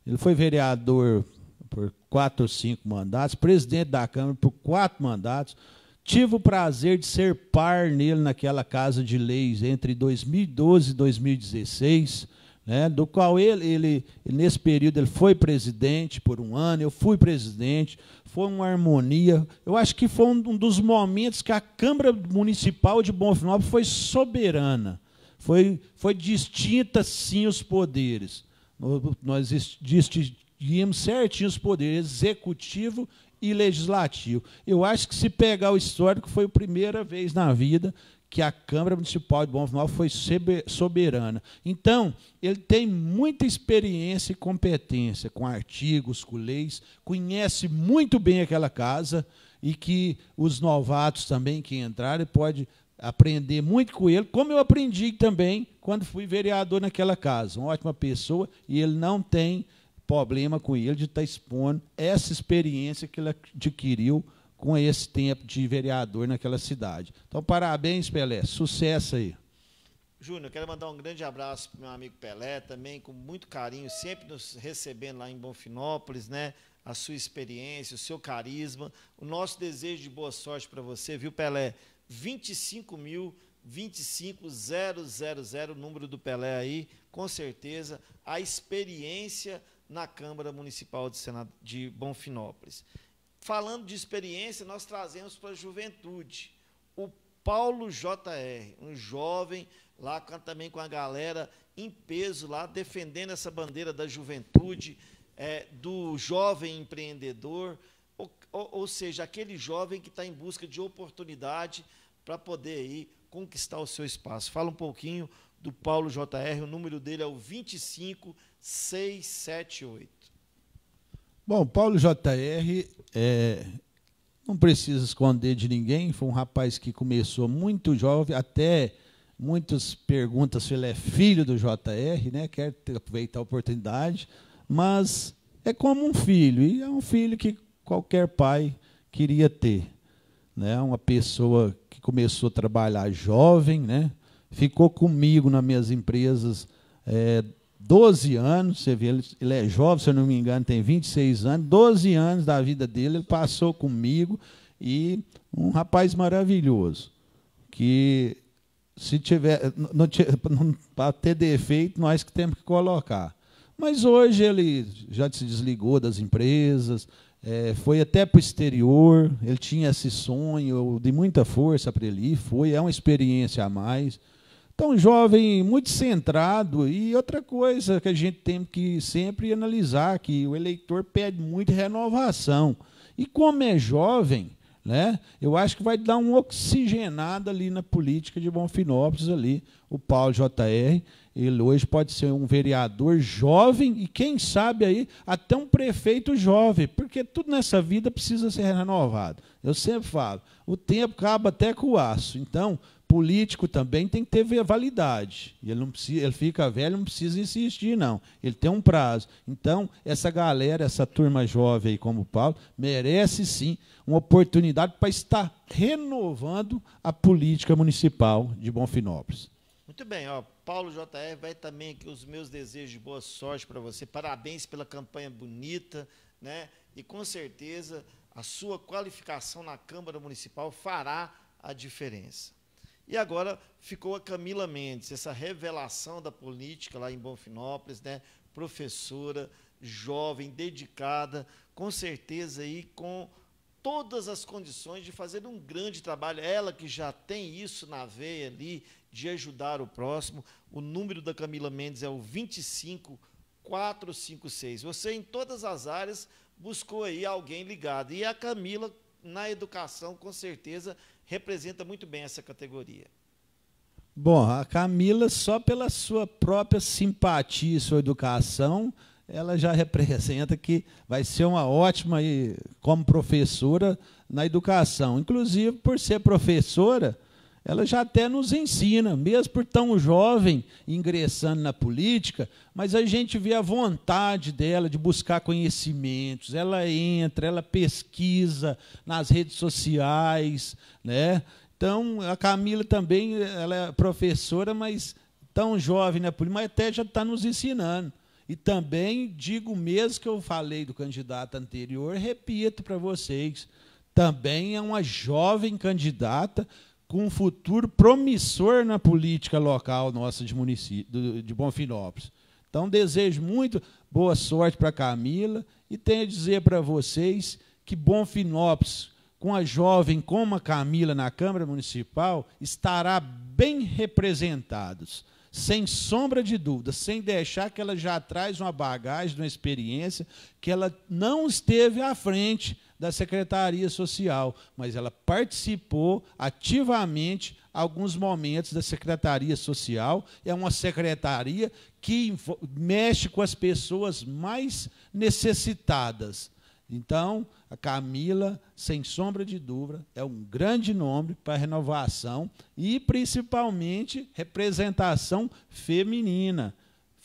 Ele foi vereador por quatro ou cinco mandatos, presidente da Câmara por quatro mandatos. Tive o prazer de ser par nele naquela Casa de Leis entre 2012 e 2016 né, do qual ele, ele, nesse período, ele foi presidente por um ano, eu fui presidente, foi uma harmonia. Eu acho que foi um dos momentos que a Câmara Municipal de Bonfinópolis foi soberana, foi, foi distinta, sim, os poderes. Nós distinguimos certinho os poderes, executivo e legislativo. Eu acho que se pegar o histórico, foi a primeira vez na vida que a Câmara Municipal de Bom Final foi soberana. Então, ele tem muita experiência e competência com artigos, com leis, conhece muito bem aquela casa e que os novatos também que entrarem podem aprender muito com ele, como eu aprendi também quando fui vereador naquela casa. Uma ótima pessoa e ele não tem problema com ele de estar tá expondo essa experiência que ele adquiriu com esse tempo de vereador naquela cidade. Então, parabéns, Pelé. Sucesso aí. Júnior, quero mandar um grande abraço para meu amigo Pelé, também com muito carinho, sempre nos recebendo lá em Bonfinópolis, né? A sua experiência, o seu carisma, o nosso desejo de boa sorte para você, viu, Pelé? 25 mil 25000, número do Pelé aí, com certeza, a experiência na Câmara Municipal de, Senado, de Bonfinópolis falando de experiência, nós trazemos para a juventude o Paulo JR, um jovem lá também com a galera em peso lá defendendo essa bandeira da juventude, é, do jovem empreendedor, ou, ou, seja, aquele jovem que está em busca de oportunidade para poder aí conquistar o seu espaço. Fala um pouquinho do Paulo JR, o número dele é o 25678. Bom, Paulo J.R. É, não precisa esconder de ninguém, foi um rapaz que começou muito jovem, até muitas perguntas se ele é filho do JR, né? quer aproveitar a oportunidade, mas é como um filho, e é um filho que qualquer pai queria ter. Né? Uma pessoa que começou a trabalhar jovem, né? ficou comigo nas minhas empresas é, 12 anos, você vê, ele, ele é jovem, se eu não me engano, tem 26 anos, 12 anos da vida dele, ele passou comigo, e um rapaz maravilhoso, que se tiver, não, não, para ter defeito, nós que temos que colocar. Mas hoje ele já se desligou das empresas, é, foi até para o exterior, ele tinha esse sonho, de muita força para ele ir, foi, é uma experiência a mais. Então, jovem muito centrado. E outra coisa que a gente tem que sempre analisar, que o eleitor pede muito renovação. E como é jovem, né? Eu acho que vai dar um oxigenado ali na política de Bonfinópolis ali, o Paulo JR, ele hoje pode ser um vereador jovem e quem sabe aí até um prefeito jovem, porque tudo nessa vida precisa ser renovado. Eu sempre falo, o tempo acaba até com o aço. Então, Político também tem que ter validade. Ele, não precisa, ele fica velho, não precisa insistir, não. Ele tem um prazo. Então, essa galera, essa turma jovem aí, como o Paulo, merece sim uma oportunidade para estar renovando a política municipal de Bonfinópolis. Muito bem, ó, Paulo JR vai também aqui os meus desejos de boa sorte para você. Parabéns pela campanha bonita, né? E com certeza a sua qualificação na Câmara Municipal fará a diferença. E agora ficou a Camila Mendes, essa revelação da política lá em Bonfinópolis, né? professora, jovem, dedicada, com certeza aí com todas as condições de fazer um grande trabalho. Ela que já tem isso na veia ali, de ajudar o próximo. O número da Camila Mendes é o 25456. Você, em todas as áreas, buscou aí alguém ligado. E a Camila, na educação, com certeza, representa muito bem essa categoria. Bom, a Camila, só pela sua própria simpatia e sua educação, ela já representa que vai ser uma ótima como professora na educação. Inclusive, por ser professora, ela já até nos ensina, mesmo por tão jovem ingressando na política, mas a gente vê a vontade dela de buscar conhecimentos. Ela entra, ela pesquisa nas redes sociais, né? Então, a Camila também, ela é professora, mas tão jovem na política, mas até já está nos ensinando. E também digo mesmo que eu falei do candidato anterior, repito para vocês, também é uma jovem candidata com um futuro promissor na política local nossa de município de Bonfinópolis. Então desejo muito boa sorte para Camila e tenho a dizer para vocês que Bonfinópolis, com a jovem como a Camila na Câmara Municipal, estará bem representados, sem sombra de dúvida, sem deixar que ela já traz uma bagagem, uma experiência que ela não esteve à frente da Secretaria Social, mas ela participou ativamente alguns momentos da Secretaria Social. É uma secretaria que mexe com as pessoas mais necessitadas. Então, a Camila, sem sombra de dúvida, é um grande nome para a renovação e, principalmente, representação feminina,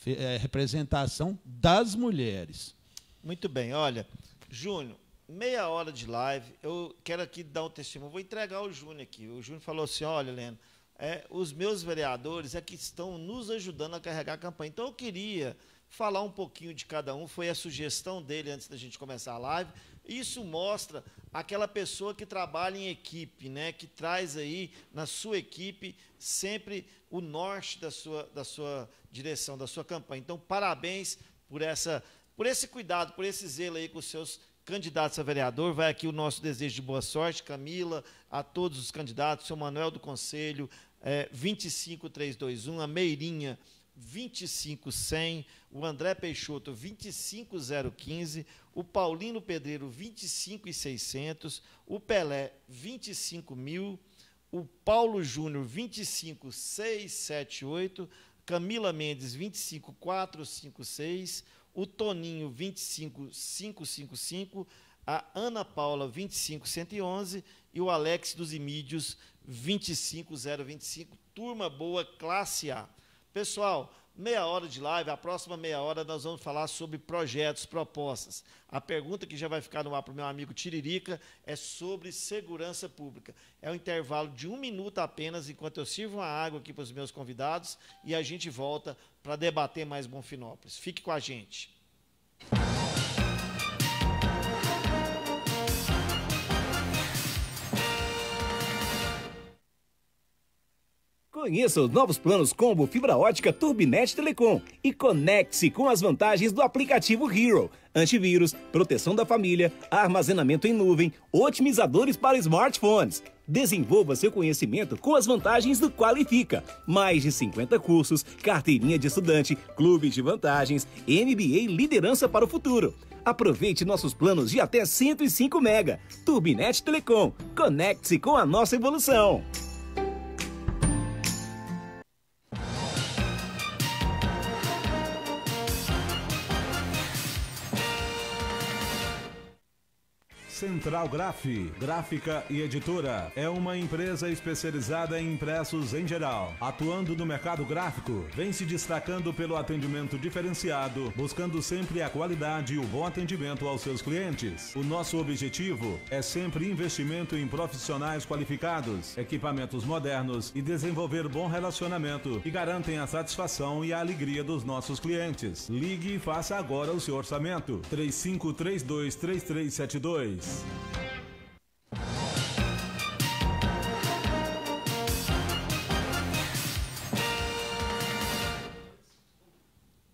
é, representação das mulheres. Muito bem, olha, Júnior, meia hora de live. Eu quero aqui dar um testemunho. Vou entregar o Júnior aqui. O Júnior falou assim: olha, Helena, é, os meus vereadores é que estão nos ajudando a carregar a campanha. Então eu queria falar um pouquinho de cada um. Foi a sugestão dele antes da gente começar a live. Isso mostra aquela pessoa que trabalha em equipe, né? que traz aí na sua equipe sempre o norte da sua, da sua direção, da sua campanha. Então, parabéns por essa por esse cuidado, por esse zelo aí com os seus candidatos a vereador. Vai aqui o nosso desejo de boa sorte, Camila, a todos os candidatos, seu Manuel do Conselho, é, 25321, a Meirinha 25100, o André Peixoto 25015, o Paulino Pedreiro 25600, o Pelé 25000, o Paulo Júnior 25678, Camila Mendes 25456, o Toninho 25555, a Ana Paula 25111 e o Alex dos Imídios 25025. Turma boa, classe A. Pessoal, meia hora de live, a próxima meia hora nós vamos falar sobre projetos, propostas. A pergunta que já vai ficar no ar para o meu amigo Tiririca é sobre segurança pública. É um intervalo de um minuto apenas, enquanto eu sirvo uma água aqui para os meus convidados e a gente volta para debater mais Bonfinópolis. Fique com a gente. Conheça os novos planos Combo Fibra Ótica Turbinet Telecom e conecte-se com as vantagens do aplicativo Hero. Antivírus, proteção da família, armazenamento em nuvem, otimizadores para smartphones. Desenvolva seu conhecimento com as vantagens do Qualifica. Mais de 50 cursos, carteirinha de estudante, clubes de vantagens, MBA Liderança para o Futuro. Aproveite nossos planos de até 105 mega. Turbinet Telecom. Conecte-se com a nossa evolução. Central Graf, gráfica e editora, é uma empresa especializada em impressos em geral, atuando no mercado gráfico, vem se destacando pelo atendimento diferenciado, buscando sempre a qualidade e o bom atendimento aos seus clientes. O nosso objetivo é sempre investimento em profissionais qualificados, equipamentos modernos e desenvolver bom relacionamento que garantem a satisfação e a alegria dos nossos clientes. Ligue e faça agora o seu orçamento. 35323372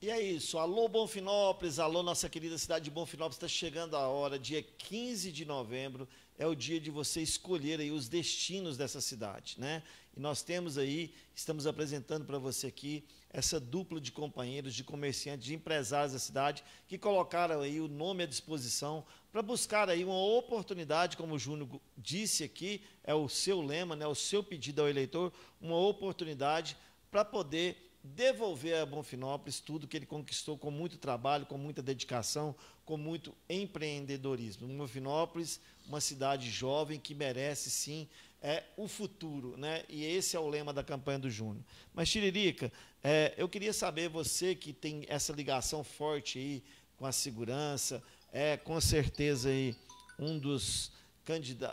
e é isso. Alô, Bonfinópolis. Alô, nossa querida cidade de Bonfinópolis. Está chegando a hora. Dia 15 de novembro é o dia de você escolher aí os destinos dessa cidade, né? E nós temos aí, estamos apresentando para você aqui essa dupla de companheiros, de comerciantes, de empresários da cidade que colocaram aí o nome à disposição para buscar aí uma oportunidade, como o Júnior disse aqui, é o seu lema, né, o seu pedido ao eleitor, uma oportunidade para poder devolver a Bonfinópolis tudo que ele conquistou com muito trabalho, com muita dedicação, com muito empreendedorismo. Bonfinópolis, uma cidade jovem que merece sim é o futuro, né? E esse é o lema da campanha do Júnior. Mas Tiririca, é, eu queria saber você que tem essa ligação forte aí com a segurança, é com certeza aí um dos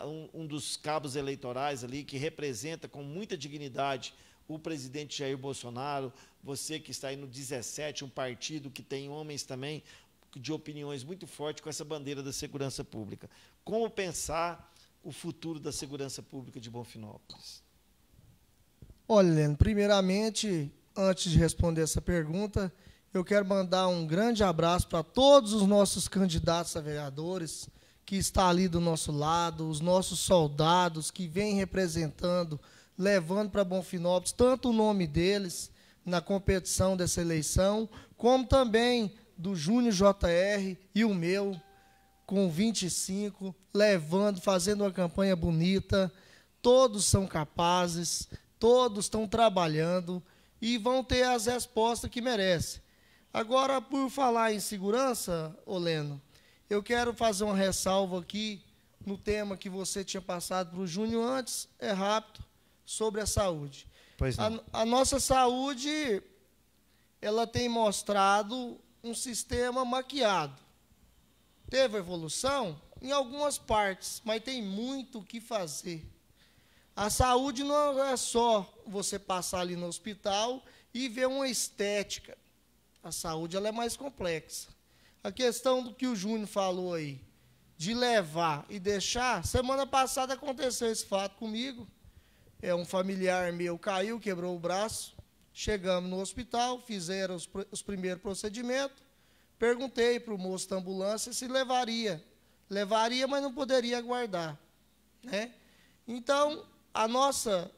um, um dos cabos eleitorais ali que representa com muita dignidade o presidente Jair Bolsonaro, você que está aí no 17, um partido que tem homens também de opiniões muito fortes com essa bandeira da segurança pública. Como pensar o futuro da segurança pública de Bonfinópolis? Olha, Leno, primeiramente, antes de responder essa pergunta, eu quero mandar um grande abraço para todos os nossos candidatos a vereadores que está ali do nosso lado, os nossos soldados que vêm representando, levando para Bonfinópolis tanto o nome deles na competição dessa eleição, como também do Júnior JR e o meu, com 25, levando, fazendo uma campanha bonita. Todos são capazes, todos estão trabalhando e vão ter as respostas que merecem. Agora, por falar em segurança, Oleno, eu quero fazer uma ressalva aqui no tema que você tinha passado para o Júnior antes, é rápido, sobre a saúde. Pois não. A, a nossa saúde, ela tem mostrado um sistema maquiado. Teve evolução em algumas partes, mas tem muito o que fazer. A saúde não é só você passar ali no hospital e ver uma estética. A saúde ela é mais complexa. A questão do que o Júnior falou aí, de levar e deixar, semana passada aconteceu esse fato comigo. É um familiar meu caiu, quebrou o braço. Chegamos no hospital, fizeram os, os primeiros procedimentos. Perguntei para o moço da ambulância se levaria. Levaria, mas não poderia aguardar. Né? Então, a nossa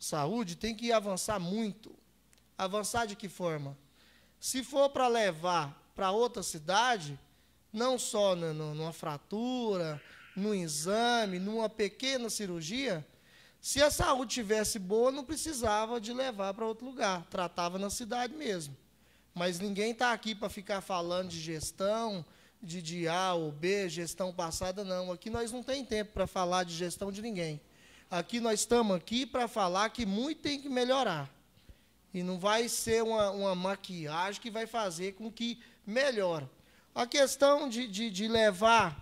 saúde tem que avançar muito. Avançar de que forma? Se for para levar para outra cidade, não só no, no, numa fratura, num exame, numa pequena cirurgia, se a saúde tivesse boa, não precisava de levar para outro lugar, tratava na cidade mesmo. Mas ninguém está aqui para ficar falando de gestão, de, de A ou B, gestão passada, não. Aqui nós não tem tempo para falar de gestão de ninguém. Aqui nós estamos aqui para falar que muito tem que melhorar. E não vai ser uma, uma maquiagem que vai fazer com que melhore. A questão de, de, de levar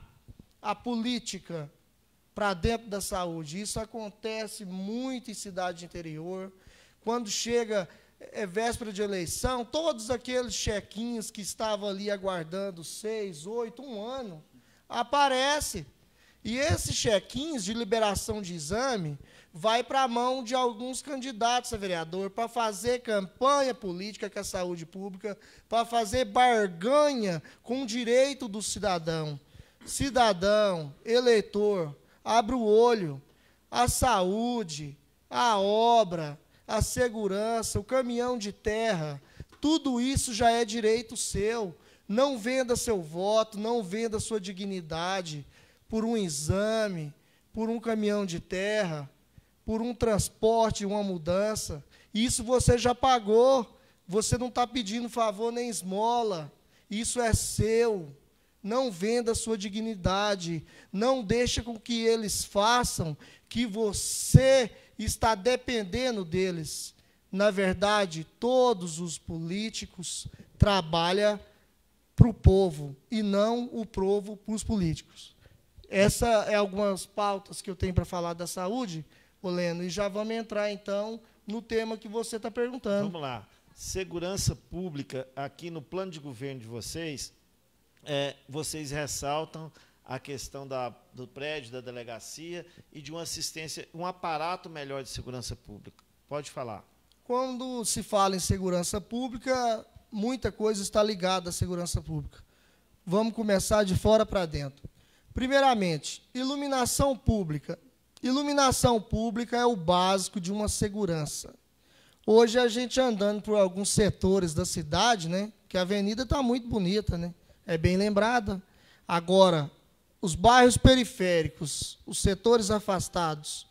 a política para dentro da saúde, isso acontece muito em cidade interior. Quando chega é, é véspera de eleição, todos aqueles chequinhos que estavam ali aguardando seis, oito, um ano, aparece. E esses chequinhos de liberação de exame, vai para a mão de alguns candidatos a vereador para fazer campanha política com a saúde pública, para fazer barganha com o direito do cidadão. Cidadão, eleitor, abra o olho. A saúde, a obra, a segurança, o caminhão de terra, tudo isso já é direito seu. Não venda seu voto, não venda sua dignidade por um exame, por um caminhão de terra por um transporte, uma mudança. Isso você já pagou. Você não está pedindo favor nem esmola. Isso é seu. Não venda sua dignidade. Não deixe com que eles façam que você está dependendo deles. Na verdade, todos os políticos trabalham para o povo e não o povo para os políticos. Essa é algumas pautas que eu tenho para falar da saúde. Leno. E já vamos entrar, então, no tema que você está perguntando. Vamos lá. Segurança pública, aqui no plano de governo de vocês, é, vocês ressaltam a questão da, do prédio, da delegacia e de uma assistência, um aparato melhor de segurança pública. Pode falar. Quando se fala em segurança pública, muita coisa está ligada à segurança pública. Vamos começar de fora para dentro. Primeiramente, iluminação pública. Iluminação pública é o básico de uma segurança. Hoje a gente andando por alguns setores da cidade, né? Que a avenida está muito bonita, né? É bem lembrada. Agora, os bairros periféricos, os setores afastados,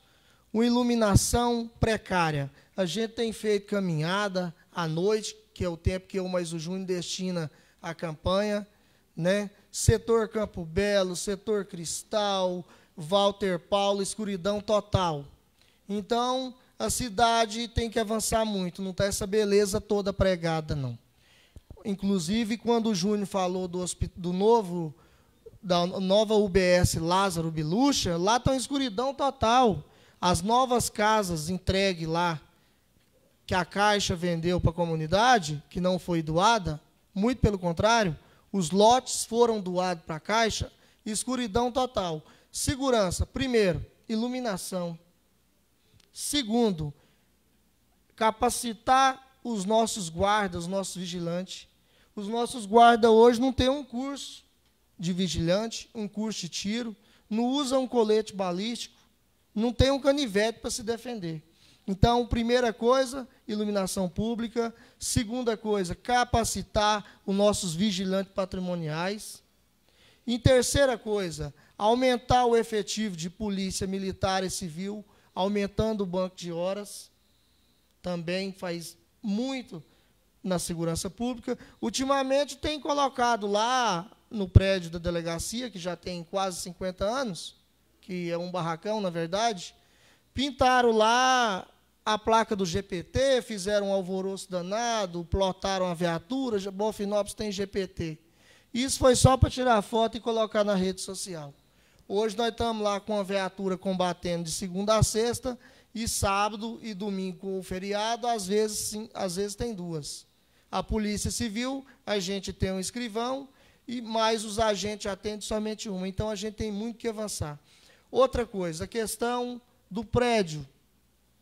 uma iluminação precária. A gente tem feito caminhada à noite, que é o tempo que eu mais o Júnior destina à campanha, né? Setor Campo Belo, setor Cristal, Walter Paulo, escuridão total. Então, a cidade tem que avançar muito, não está essa beleza toda pregada, não. Inclusive, quando o Júnior falou do, do novo, da nova UBS Lázaro Bilucha, lá está uma escuridão total. As novas casas entregue lá, que a Caixa vendeu para a comunidade, que não foi doada, muito pelo contrário, os lotes foram doados para a Caixa, escuridão total. Segurança, primeiro, iluminação. Segundo, capacitar os nossos guardas, os nossos vigilantes. Os nossos guardas hoje não têm um curso de vigilante, um curso de tiro, não usam um colete balístico, não tem um canivete para se defender. Então, primeira coisa, iluminação pública. Segunda coisa, capacitar os nossos vigilantes patrimoniais. E terceira coisa, aumentar o efetivo de polícia militar e civil, aumentando o banco de horas, também faz muito na segurança pública. Ultimamente tem colocado lá no prédio da delegacia, que já tem quase 50 anos, que é um barracão, na verdade, pintaram lá a placa do GPT, fizeram um alvoroço danado, plotaram a viatura, Bofinópolis tem GPT. Isso foi só para tirar foto e colocar na rede social. Hoje nós estamos lá com a viatura combatendo de segunda a sexta, e sábado e domingo com o feriado, às vezes, sim, às vezes tem duas. A Polícia Civil, a gente tem um escrivão, e mais os agentes atendem somente uma. Então a gente tem muito que avançar. Outra coisa, a questão do prédio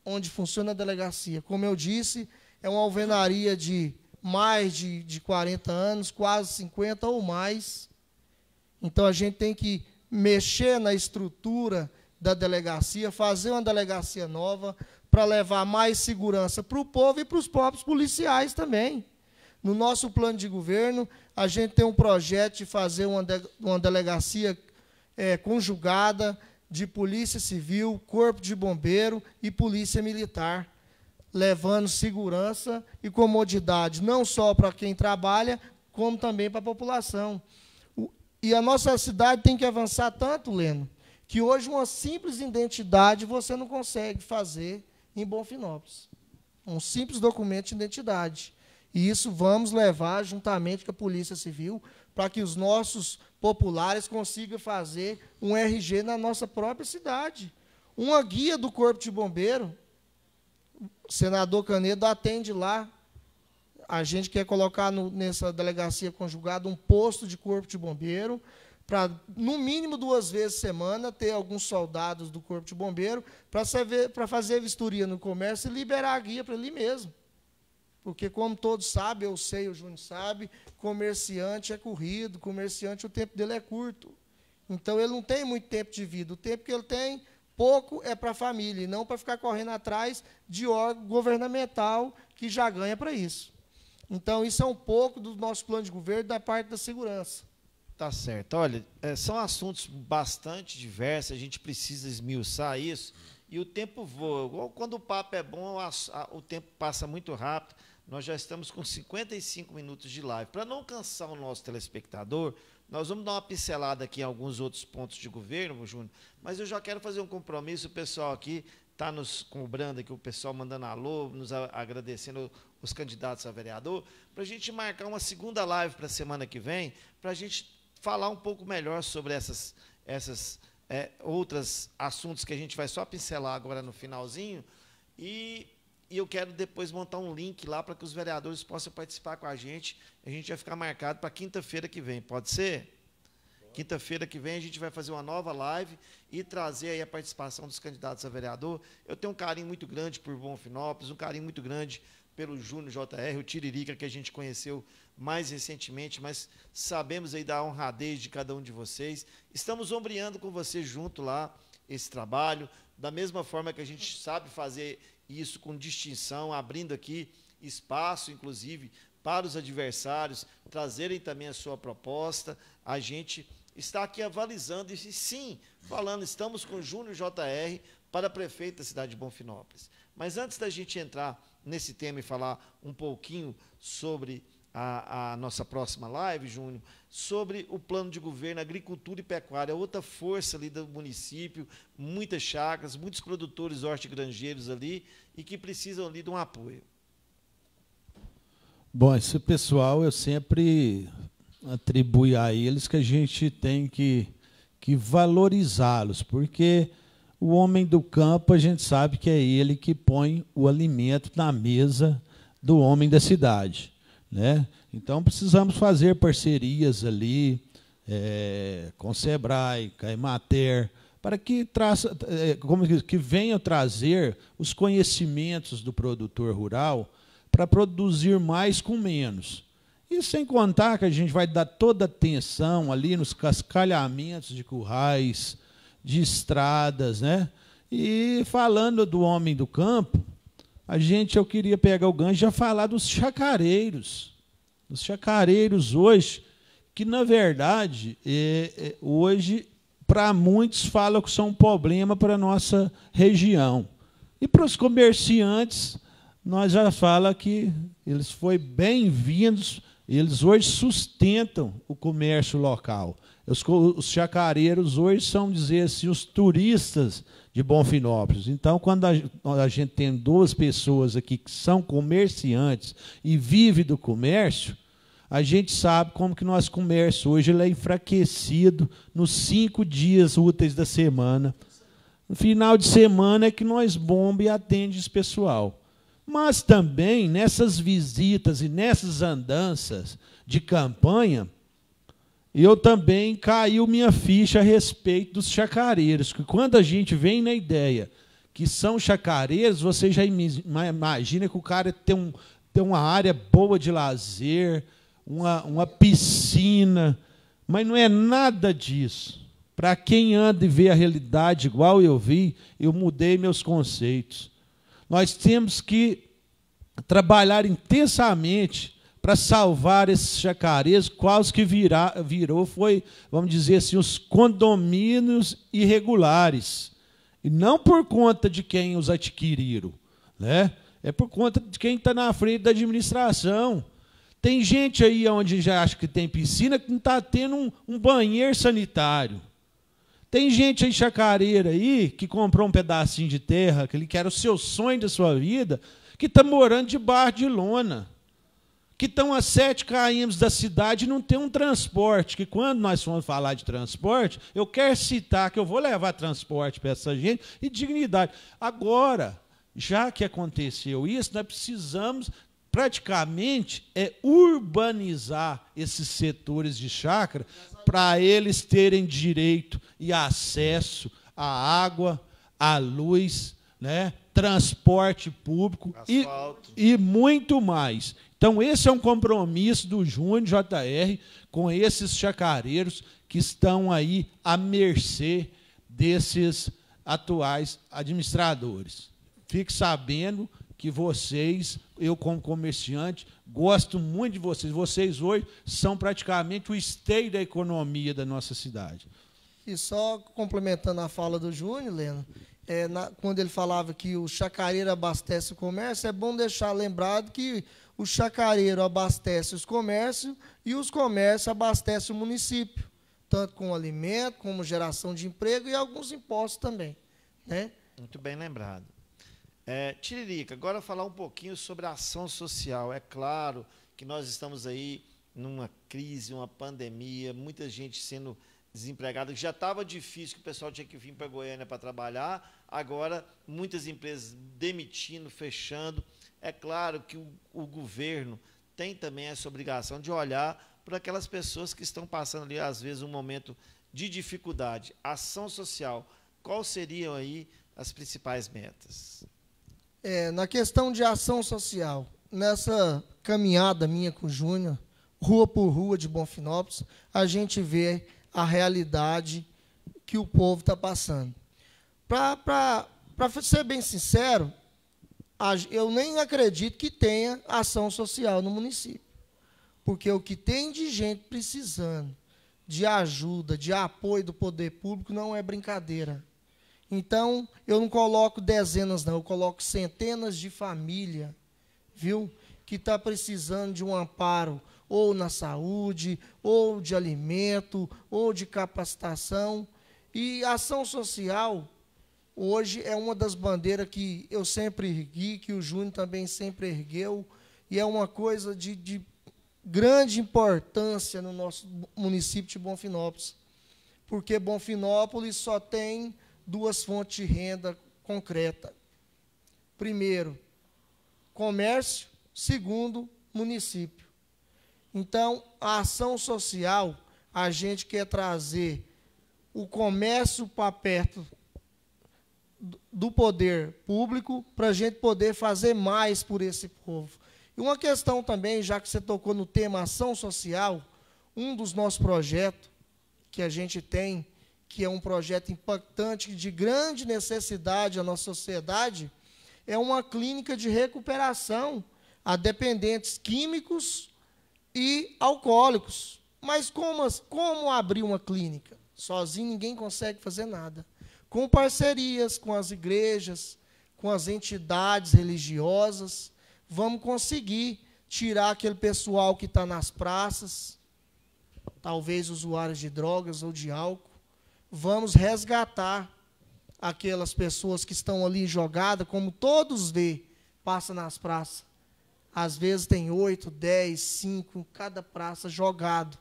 onde funciona a delegacia. Como eu disse, é uma alvenaria de mais de, de 40 anos, quase 50 ou mais. Então a gente tem que mexer na estrutura da delegacia, fazer uma delegacia nova para levar mais segurança para o povo e para os próprios policiais também. No nosso plano de governo, a gente tem um projeto de fazer uma, de, uma delegacia é, conjugada de Polícia Civil, Corpo de Bombeiro e Polícia Militar, levando segurança e comodidade, não só para quem trabalha, como também para a população. E a nossa cidade tem que avançar tanto, Leno, que hoje uma simples identidade você não consegue fazer em Bonfinópolis. Um simples documento de identidade. E isso vamos levar juntamente com a Polícia Civil para que os nossos populares consigam fazer um RG na nossa própria cidade. Uma guia do Corpo de Bombeiro, o senador Canedo atende lá a gente quer colocar no, nessa delegacia conjugada um posto de corpo de bombeiro para, no mínimo, duas vezes semana, ter alguns soldados do corpo de bombeiro para fazer vistoria no comércio e liberar a guia para ele mesmo. Porque, como todos sabem, eu sei, o Júnior sabe, comerciante é corrido, comerciante o tempo dele é curto. Então, ele não tem muito tempo de vida. O tempo que ele tem, pouco é para a família, e não para ficar correndo atrás de órgão governamental que já ganha para isso. Então, isso é um pouco do nosso plano de governo da parte da segurança. Tá certo. Olha, é, são assuntos bastante diversos, a gente precisa esmiuçar isso. E o tempo voa. Quando o papo é bom, o tempo passa muito rápido. Nós já estamos com 55 minutos de live. Para não cansar o nosso telespectador, nós vamos dar uma pincelada aqui em alguns outros pontos de governo, Júnior, mas eu já quero fazer um compromisso, o pessoal aqui está nos cobrando aqui, o pessoal mandando alô, nos agradecendo os candidatos a vereador, para a gente marcar uma segunda live para a semana que vem, para a gente falar um pouco melhor sobre essas, essas é, outros assuntos que a gente vai só pincelar agora no finalzinho. E, e eu quero depois montar um link lá para que os vereadores possam participar com a gente. A gente vai ficar marcado para quinta-feira que vem, pode ser? Quinta-feira que vem a gente vai fazer uma nova live e trazer aí a participação dos candidatos a vereador. Eu tenho um carinho muito grande por Bonfinópolis, um carinho muito grande pelo Júnior JR, o Tiririca que a gente conheceu mais recentemente, mas sabemos aí da honradez de cada um de vocês. Estamos ombreando com você junto lá esse trabalho, da mesma forma que a gente sabe fazer isso com distinção, abrindo aqui espaço, inclusive, para os adversários trazerem também a sua proposta. A gente está aqui avalizando e sim, falando, estamos com Júnior JR para prefeito da cidade de Bonfinópolis. Mas antes da gente entrar nesse tema e falar um pouquinho sobre a, a nossa próxima live, Júnior, sobre o plano de governo, agricultura e pecuária, outra força ali do município, muitas chacras, muitos produtores hortigranjeiros ali e que precisam ali de um apoio. Bom, esse pessoal eu sempre atribui a eles que a gente tem que, que valorizá-los, porque o homem do campo, a gente sabe que é ele que põe o alimento na mesa do homem da cidade. Né? Então precisamos fazer parcerias ali é, com Sebrae, com a Emater, para que, traça, é, como diz, que venham trazer os conhecimentos do produtor rural para produzir mais com menos. E sem contar que a gente vai dar toda atenção ali nos cascalhamentos de currais, de estradas, né? E falando do homem do campo, a gente, eu queria pegar o gancho e já falar dos chacareiros. Dos chacareiros hoje, que na verdade, é, é, hoje, para muitos, falam que são um problema para a nossa região. E para os comerciantes, nós já fala que eles foram bem-vindos eles hoje sustentam o comércio local. Os, os chacareiros hoje são, dizer assim, os turistas de Bonfinópolis. Então, quando a, a gente tem duas pessoas aqui que são comerciantes e vivem do comércio, a gente sabe como que nosso comércio hoje ele é enfraquecido nos cinco dias úteis da semana. No final de semana é que nós bomba e atende esse pessoal. Mas também nessas visitas e nessas andanças de campanha, eu também caiu minha ficha a respeito dos chacareiros, que quando a gente vem na ideia que são chacareiros, você já imagina que o cara tem, um, tem uma área boa de lazer, uma, uma piscina, mas não é nada disso. Para quem anda e vê a realidade igual eu vi, eu mudei meus conceitos. Nós temos que trabalhar intensamente para salvar esses jacarés, quais que virá, virou foi, vamos dizer assim, os condomínios irregulares. E não por conta de quem os adquiriram, né? É por conta de quem está na frente da administração. Tem gente aí onde já acha que tem piscina que não está tendo um, um banheiro sanitário. Tem gente aí chacareira aí que comprou um pedacinho de terra, que ele quer o seu sonho da sua vida, que está morando de bar de lona, que estão a 7 km da cidade e não tem um transporte. Que quando nós formos falar de transporte, eu quero citar que eu vou levar transporte para essa gente e dignidade. Agora, já que aconteceu isso, nós precisamos praticamente é urbanizar esses setores de chácara para eles terem direito e acesso à água, à luz, né? transporte público e, e, muito mais. Então, esse é um compromisso do Júnior JR com esses chacareiros que estão aí à mercê desses atuais administradores. Fique sabendo que vocês, eu como comerciante, gosto muito de vocês. Vocês hoje são praticamente o esteio da economia da nossa cidade. E só complementando a fala do Júnior, Leno, é, na, quando ele falava que o chacareiro abastece o comércio, é bom deixar lembrado que o chacareiro abastece os comércios e os comércios abastecem o município, tanto com alimento, como geração de emprego e alguns impostos também. Né? Muito bem lembrado. É, Tiririca, agora falar um pouquinho sobre a ação social. É claro que nós estamos aí numa crise, uma pandemia, muita gente sendo desempregada, já estava difícil, que o pessoal tinha que vir para Goiânia para trabalhar, agora muitas empresas demitindo, fechando. É claro que o, o governo tem também essa obrigação de olhar para aquelas pessoas que estão passando ali, às vezes, um momento de dificuldade. Ação social, quais seriam aí as principais metas? É, na questão de ação social, nessa caminhada minha com o Júnior, rua por rua de Bonfinópolis, a gente vê a realidade que o povo está passando. Para ser bem sincero, eu nem acredito que tenha ação social no município. Porque o que tem de gente precisando de ajuda, de apoio do poder público, não é brincadeira. Então, eu não coloco dezenas, não, eu coloco centenas de família, viu? Que está precisando de um amparo, ou na saúde, ou de alimento, ou de capacitação. E ação social, hoje, é uma das bandeiras que eu sempre ergui, que o Júnior também sempre ergueu, e é uma coisa de, de grande importância no nosso município de Bonfinópolis. Porque Bonfinópolis só tem duas fontes de renda concreta. Primeiro, comércio, segundo, município. Então, a ação social, a gente quer trazer o comércio para perto do poder público para a gente poder fazer mais por esse povo. E uma questão também, já que você tocou no tema ação social, um dos nossos projetos que a gente tem que é um projeto impactante, de grande necessidade à nossa sociedade, é uma clínica de recuperação a dependentes químicos e alcoólicos. Mas como, como abrir uma clínica? Sozinho ninguém consegue fazer nada. Com parcerias com as igrejas, com as entidades religiosas, vamos conseguir tirar aquele pessoal que está nas praças, talvez usuários de drogas ou de álcool vamos resgatar aquelas pessoas que estão ali jogadas, como todos vê, passa nas praças. Às vezes tem oito, dez, cinco, cada praça jogado.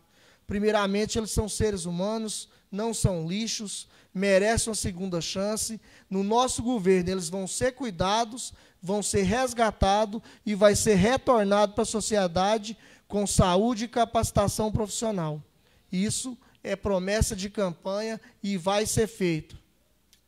Primeiramente, eles são seres humanos, não são lixos, merecem uma segunda chance. No nosso governo, eles vão ser cuidados, vão ser resgatados e vai ser retornado para a sociedade com saúde e capacitação profissional. Isso é promessa de campanha e vai ser feito.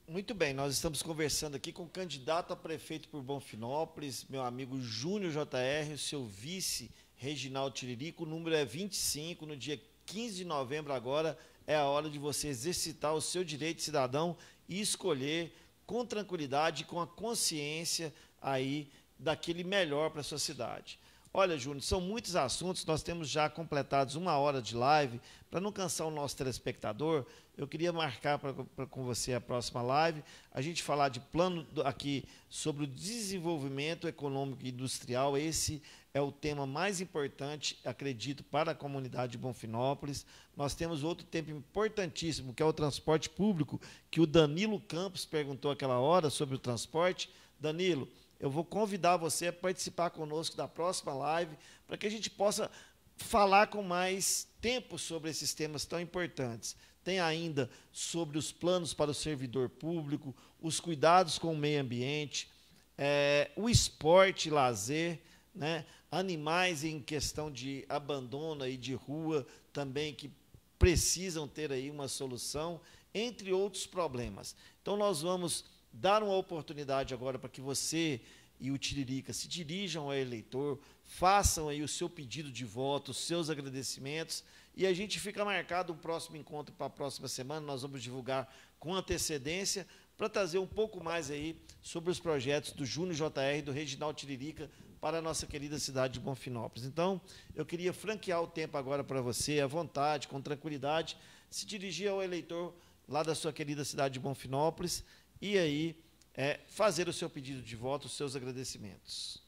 Muito bem, nós estamos conversando aqui com o candidato a prefeito por Bonfinópolis, meu amigo Júnior JR, o seu vice Reginaldo Tiririco, o número é 25, no dia 15 de novembro agora é a hora de você exercitar o seu direito cidadão e escolher com tranquilidade, com a consciência aí daquele melhor para a sua cidade. Olha, Júnior, são muitos assuntos, nós temos já completados uma hora de live. Para não cansar o nosso telespectador, eu queria marcar pra, pra, com você a próxima live, a gente falar de plano do, aqui sobre o desenvolvimento econômico e industrial. Esse é o tema mais importante, acredito, para a comunidade de Bonfinópolis. Nós temos outro tema importantíssimo, que é o transporte público, que o Danilo Campos perguntou aquela hora sobre o transporte. Danilo, eu vou convidar você a participar conosco da próxima live, para que a gente possa falar com mais tempo sobre esses temas tão importantes. Tem ainda sobre os planos para o servidor público, os cuidados com o meio ambiente, é, o esporte e lazer, né? animais em questão de abandono e de rua também que precisam ter aí uma solução, entre outros problemas. Então, nós vamos dar uma oportunidade agora para que você e o Tiririca se dirijam ao eleitor, façam aí o seu pedido de voto, os seus agradecimentos, e a gente fica marcado o um próximo encontro para a próxima semana, nós vamos divulgar com antecedência, para trazer um pouco mais aí sobre os projetos do Júnior JR do Reginaldo Tiririca para a nossa querida cidade de Bonfinópolis. Então, eu queria franquear o tempo agora para você, à vontade, com tranquilidade, se dirigir ao eleitor lá da sua querida cidade de Bonfinópolis, e aí é, fazer o seu pedido de voto, os seus agradecimentos.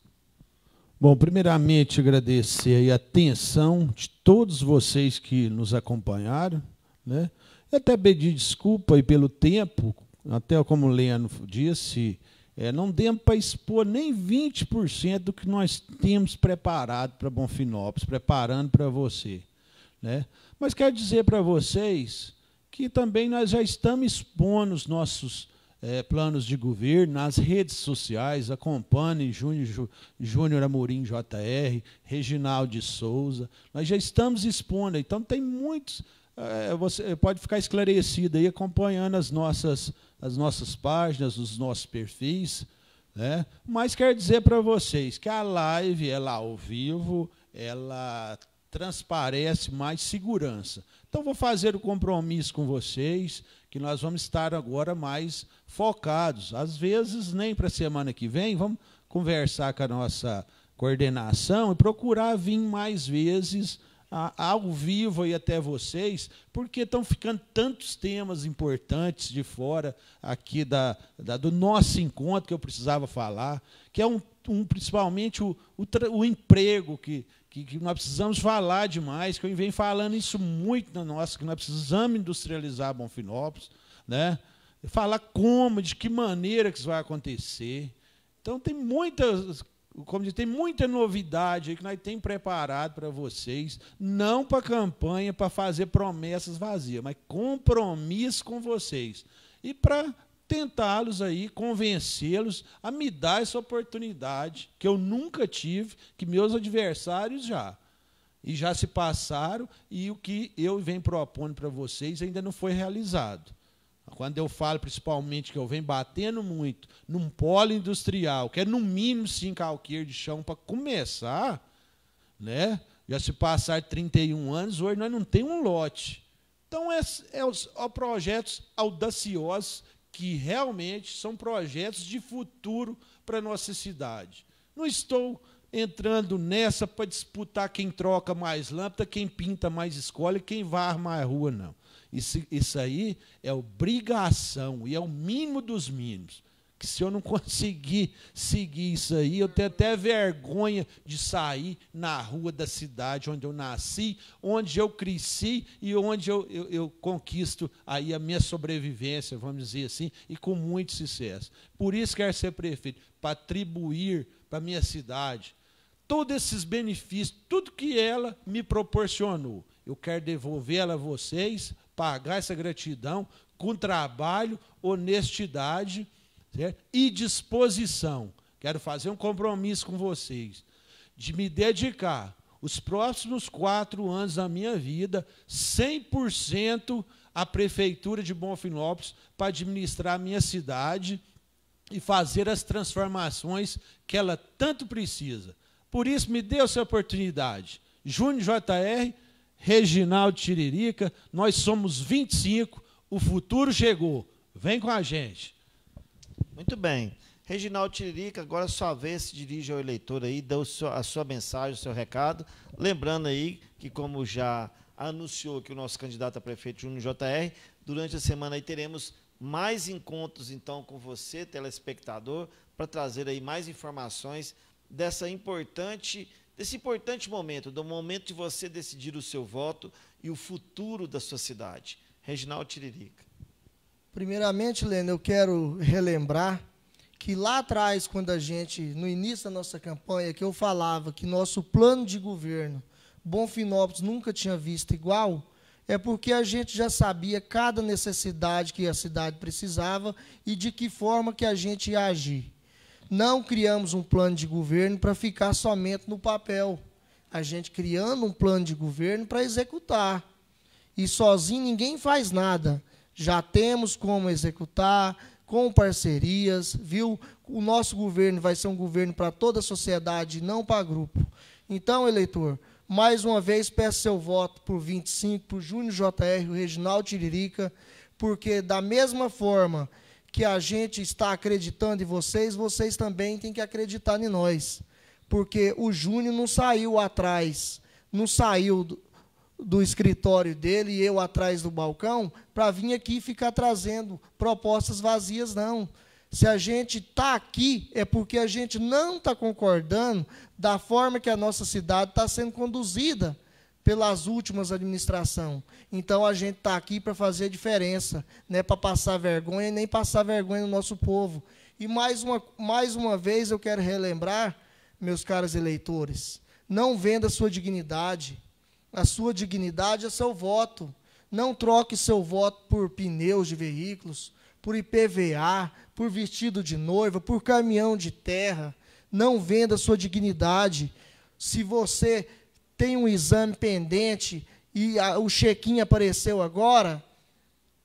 Bom, primeiramente agradecer a atenção de todos vocês que nos acompanharam, né? E até pedir desculpa aí pelo tempo, até como o Leandro disse, é, não demos para expor nem 20% do que nós temos preparado para Bonfinópolis, preparando para você. Né? Mas quero dizer para vocês que também nós já estamos expondo os nossos é, planos de governo, nas redes sociais, acompanhe Júnior Amorim JR, Reginaldo de Souza. Nós já estamos expondo, então tem muitos. É, você pode ficar esclarecido aí acompanhando as nossas, as nossas páginas, os nossos perfis. Né? Mas quero dizer para vocês que a live, ela ao vivo, ela transparece mais segurança. Então, vou fazer o compromisso com vocês que nós vamos estar agora mais focados. Às vezes, nem para a semana que vem, vamos conversar com a nossa coordenação e procurar vir mais vezes a, ao vivo e até vocês, porque estão ficando tantos temas importantes de fora aqui da, da, do nosso encontro que eu precisava falar, que é um, um principalmente o, o, o emprego que que, que nós precisamos falar demais, que eu venho falando isso muito na nossa, que nós precisamos industrializar Bonfinópolis, né? falar como, de que maneira que isso vai acontecer. Então tem muitas, como diz, tem muita novidade aí que nós temos preparado para vocês, não para campanha, para fazer promessas vazias, mas compromisso com vocês. E para tentá-los aí, convencê-los a me dar essa oportunidade que eu nunca tive, que meus adversários já. E já se passaram, e o que eu venho propondo para vocês ainda não foi realizado. Quando eu falo, principalmente, que eu venho batendo muito num polo industrial, que é no mínimo 5 alqueires de chão para começar, né? já se passar 31 anos, hoje nós não temos um lote. Então, é, é os, projetos audaciosos que realmente são projetos de futuro para a nossa cidade. Não estou entrando nessa para disputar quem troca mais lâmpada, quem pinta mais escola e quem vai armar a rua, não. Isso, isso aí é obrigação e é o mínimo dos mínimos que se eu não conseguir seguir isso aí, eu tenho até vergonha de sair na rua da cidade onde eu nasci, onde eu cresci e onde eu, eu, eu conquisto aí a minha sobrevivência, vamos dizer assim, e com muito sucesso. Por isso quero ser prefeito, para atribuir para a minha cidade todos esses benefícios, tudo que ela me proporcionou. Eu quero devolvê-la a vocês, pagar essa gratidão com trabalho, honestidade Certo? E disposição. Quero fazer um compromisso com vocês de me dedicar os próximos quatro anos da minha vida 100% à Prefeitura de Bonfinópolis para administrar a minha cidade e fazer as transformações que ela tanto precisa. Por isso, me dê essa oportunidade. Júnior JR, Reginaldo Tiririca, nós somos 25, o futuro chegou. Vem com a gente. Muito bem. Reginaldo Tiririca, agora é sua vez, se dirige ao eleitor aí, dá a sua mensagem, o seu recado. Lembrando aí que, como já anunciou que o nosso candidato a prefeito Júnior JR, durante a semana aí teremos mais encontros, então, com você, telespectador, para trazer aí mais informações dessa importante, desse importante momento, do momento de você decidir o seu voto e o futuro da sua cidade. Reginaldo Tiririca. Primeiramente, Lena, eu quero relembrar que lá atrás, quando a gente, no início da nossa campanha, que eu falava que nosso plano de governo, Bonfinópolis nunca tinha visto igual, é porque a gente já sabia cada necessidade que a cidade precisava e de que forma que a gente ia agir. Não criamos um plano de governo para ficar somente no papel. A gente criando um plano de governo para executar. E sozinho ninguém faz nada já temos como executar, com parcerias, viu? O nosso governo vai ser um governo para toda a sociedade, não para grupo. Então, eleitor, mais uma vez peço seu voto por 25, por Júnior JR, o Reginaldo Tiririca, porque da mesma forma que a gente está acreditando em vocês, vocês também têm que acreditar em nós. Porque o Júnior não saiu atrás, não saiu do escritório dele e eu atrás do balcão para vir aqui ficar trazendo propostas vazias, não. Se a gente está aqui, é porque a gente não está concordando da forma que a nossa cidade está sendo conduzida pelas últimas administrações. Então a gente está aqui para fazer a diferença, não é para passar vergonha e nem passar vergonha no nosso povo. E mais uma, mais uma vez eu quero relembrar, meus caros eleitores, não venda sua dignidade a sua dignidade é seu voto. Não troque seu voto por pneus de veículos, por IPVA, por vestido de noiva, por caminhão de terra. Não venda sua dignidade. Se você tem um exame pendente e a, o chequinho apareceu agora,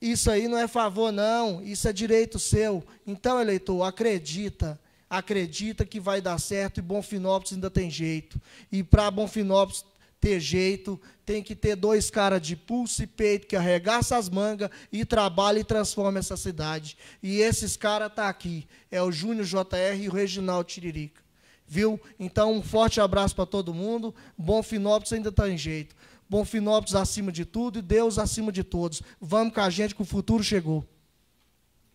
isso aí não é favor, não. Isso é direito seu. Então, eleitor, acredita. Acredita que vai dar certo e Bonfinópolis ainda tem jeito. E para Bonfinópolis ter jeito, tem que ter dois caras de pulso e peito que arregaça as mangas e trabalha e transforma essa cidade. E esses caras estão tá aqui. É o Júnior JR e o Reginaldo Tiririca. Viu? Então, um forte abraço para todo mundo. Bom Finópolis ainda está em jeito. Bom Finópolis acima de tudo e Deus acima de todos. Vamos com a gente que o futuro chegou.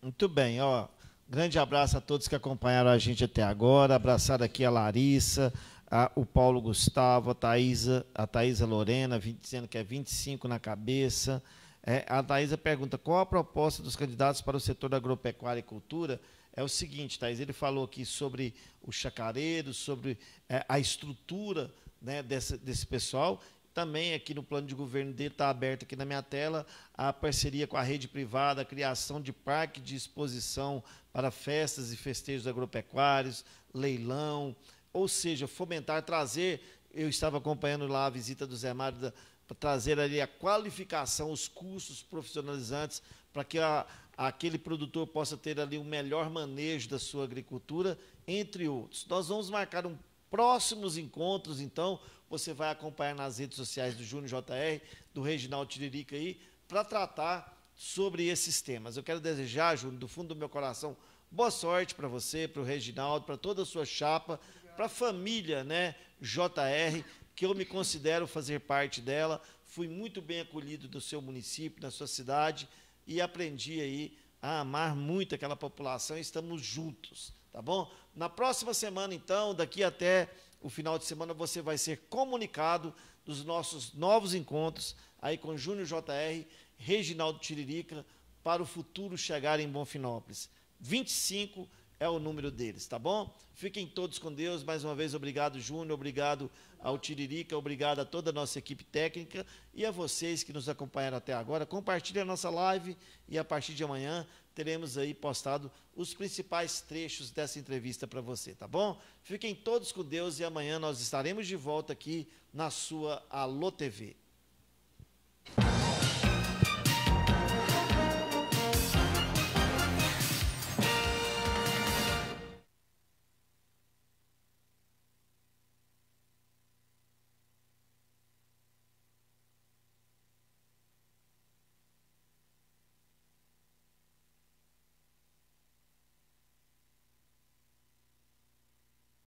Muito bem, ó. Grande abraço a todos que acompanharam a gente até agora. abraçado aqui a Larissa, a, ah, o Paulo Gustavo, a Thaisa, a Thaisa Lorena, dizendo que é 25 na cabeça. É, a Thaisa pergunta qual a proposta dos candidatos para o setor da agropecuária e cultura. É o seguinte, Thaisa, ele falou aqui sobre o chacareiro, sobre é, a estrutura né, desse, desse pessoal também aqui no plano de governo dele está aberto aqui na minha tela a parceria com a rede privada, a criação de parque de exposição para festas e festejos agropecuários, leilão, ou seja, fomentar, trazer. Eu estava acompanhando lá a visita do Zé Mário para trazer ali a qualificação, os cursos profissionalizantes, para que a, aquele produtor possa ter ali o melhor manejo da sua agricultura, entre outros. Nós vamos marcar um próximos encontros, então, você vai acompanhar nas redes sociais do Júnior JR, do Reginaldo Tiririca aí, para tratar sobre esses temas. Eu quero desejar, Júnior, do fundo do meu coração, boa sorte para você, para o Reginaldo, para toda a sua chapa para a família né, JR, que eu me considero fazer parte dela. Fui muito bem acolhido do seu município, da sua cidade, e aprendi aí a amar muito aquela população. Estamos juntos, tá bom? Na próxima semana, então, daqui até o final de semana, você vai ser comunicado dos nossos novos encontros aí com Júnior JR, Reginaldo Tiririca, para o futuro chegar em Bonfinópolis. 25 é o número deles, tá bom? Fiquem todos com Deus. Mais uma vez, obrigado, Júnior. Obrigado ao Tiririca. Obrigado a toda a nossa equipe técnica e a vocês que nos acompanharam até agora. Compartilhe a nossa live e a partir de amanhã teremos aí postado os principais trechos dessa entrevista para você, tá bom? Fiquem todos com Deus e amanhã nós estaremos de volta aqui na sua Alô TV.